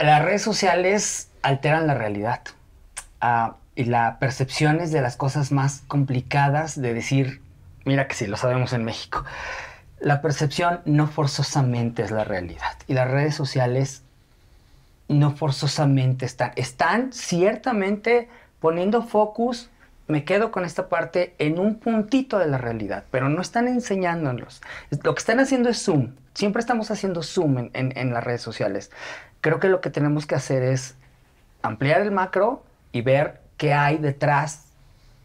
Las redes sociales alteran la realidad ah, y la percepción es de las cosas más complicadas de decir, mira que sí, lo sabemos en México la percepción no forzosamente es la realidad. Y las redes sociales no forzosamente están. Están ciertamente poniendo focus, me quedo con esta parte, en un puntito de la realidad, pero no están enseñándonos. Lo que están haciendo es zoom. Siempre estamos haciendo zoom en, las redes sociales. Creo que lo que tenemos que hacer es ampliar el macro y ver qué hay detrás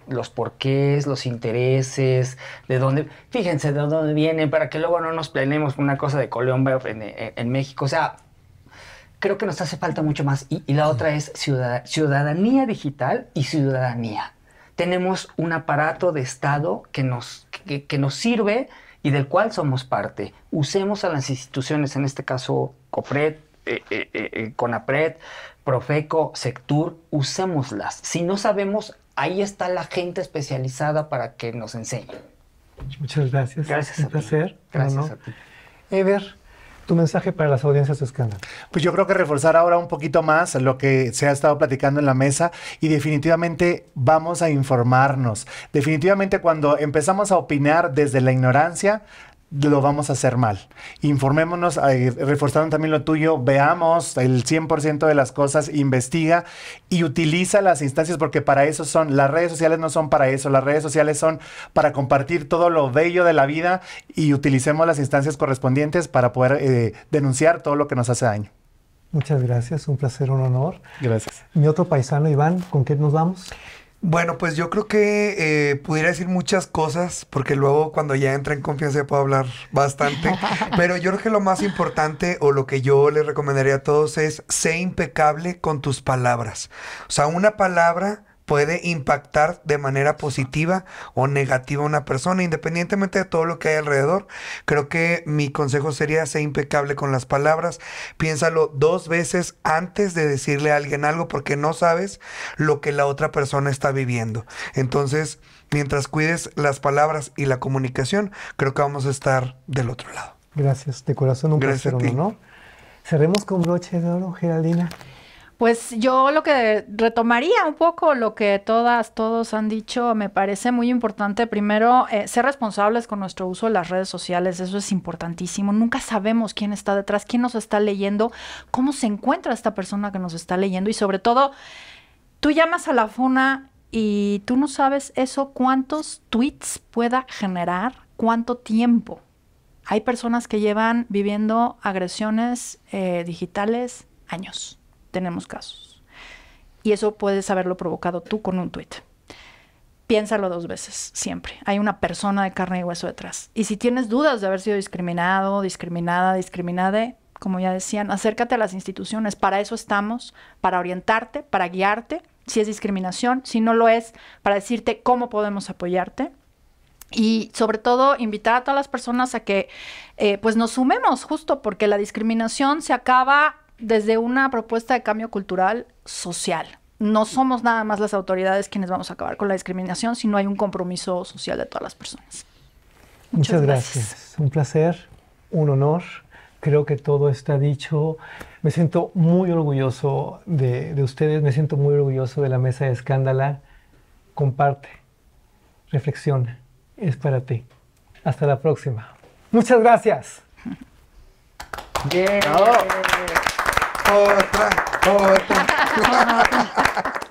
los porqués, los intereses, de dónde, fíjense de dónde vienen, para que luego no nos planeemos una cosa de Colombia en, México. O sea, creo que nos hace falta mucho más. Y, la otra es ciudadanía digital y ciudadanía. Tenemos un aparato de Estado que nos, que, nos sirve y del cual somos parte. Usemos a las instituciones, en este caso COPRED, eh, eh, eh, CONAPRED, Profeco, Sectur, usémoslas. Si no sabemos, ahí está la gente especializada para que nos enseñe. Muchas gracias. Gracias. Un a placer. Gracias a ti. Ever, tu mensaje para las audiencias de Pues yo creo que reforzar ahora un poquito más lo que se ha estado platicando en la mesa y definitivamente vamos a informarnos. Definitivamente cuando empezamos a opinar desde la ignorancia, lo vamos a hacer mal. Informémonos, eh, reforzando también lo tuyo, veamos el 100% de las cosas, investiga y utiliza las instancias porque para eso son, las redes sociales no son para eso, las redes sociales son para compartir todo lo bello de la vida y utilicemos las instancias correspondientes para poder eh, denunciar todo lo que nos hace daño. Muchas gracias, un placer, un honor. Gracias. Mi otro paisano, Iván, ¿con qué nos vamos? Bueno, pues yo creo que eh, pudiera decir muchas cosas, porque luego cuando ya entra en confianza puedo hablar bastante. *laughs* Pero yo creo que lo más importante o lo que yo les recomendaría a todos es, sé impecable con tus palabras. O sea, una palabra puede impactar de manera positiva o negativa a una persona, independientemente de todo lo que hay alrededor. Creo que mi consejo sería ser impecable con las palabras. Piénsalo dos veces antes de decirle a alguien algo porque no sabes lo que la otra persona está viviendo. Entonces, mientras cuides las palabras y la comunicación, creo que vamos a estar del otro lado. Gracias, de corazón un Gracias placer, ¿no? Cerremos con broche de oro, Geraldina. Pues yo lo que retomaría un poco lo que todas, todos han dicho, me parece muy importante. Primero, eh, ser responsables con nuestro uso de las redes sociales, eso es importantísimo. Nunca sabemos quién está detrás, quién nos está leyendo, cómo se encuentra esta persona que nos está leyendo y sobre todo, tú llamas a la FUNA y tú no sabes eso cuántos tweets pueda generar, cuánto tiempo. Hay personas que llevan viviendo agresiones eh, digitales años tenemos casos. Y eso puedes haberlo provocado tú con un tweet. Piénsalo dos veces, siempre. Hay una persona de carne y hueso detrás. Y si tienes dudas de haber sido discriminado, discriminada, discriminada, como ya decían, acércate a las instituciones. Para eso estamos, para orientarte, para guiarte, si es discriminación, si no lo es, para decirte cómo podemos apoyarte. Y sobre todo invitar a todas las personas a que eh, pues nos sumemos justo porque la discriminación se acaba desde una propuesta de cambio cultural social. No somos nada más las autoridades quienes vamos a acabar con la discriminación, sino hay un compromiso social de todas las personas. Muchas, gracias. Un placer, un honor. Creo que todo está dicho. Me siento muy orgulloso de, ustedes, me siento muy orgulloso de la mesa de escándala. Comparte, reflexiona, es para ti. Hasta la próxima. Muchas gracias otra, otra. *laughs*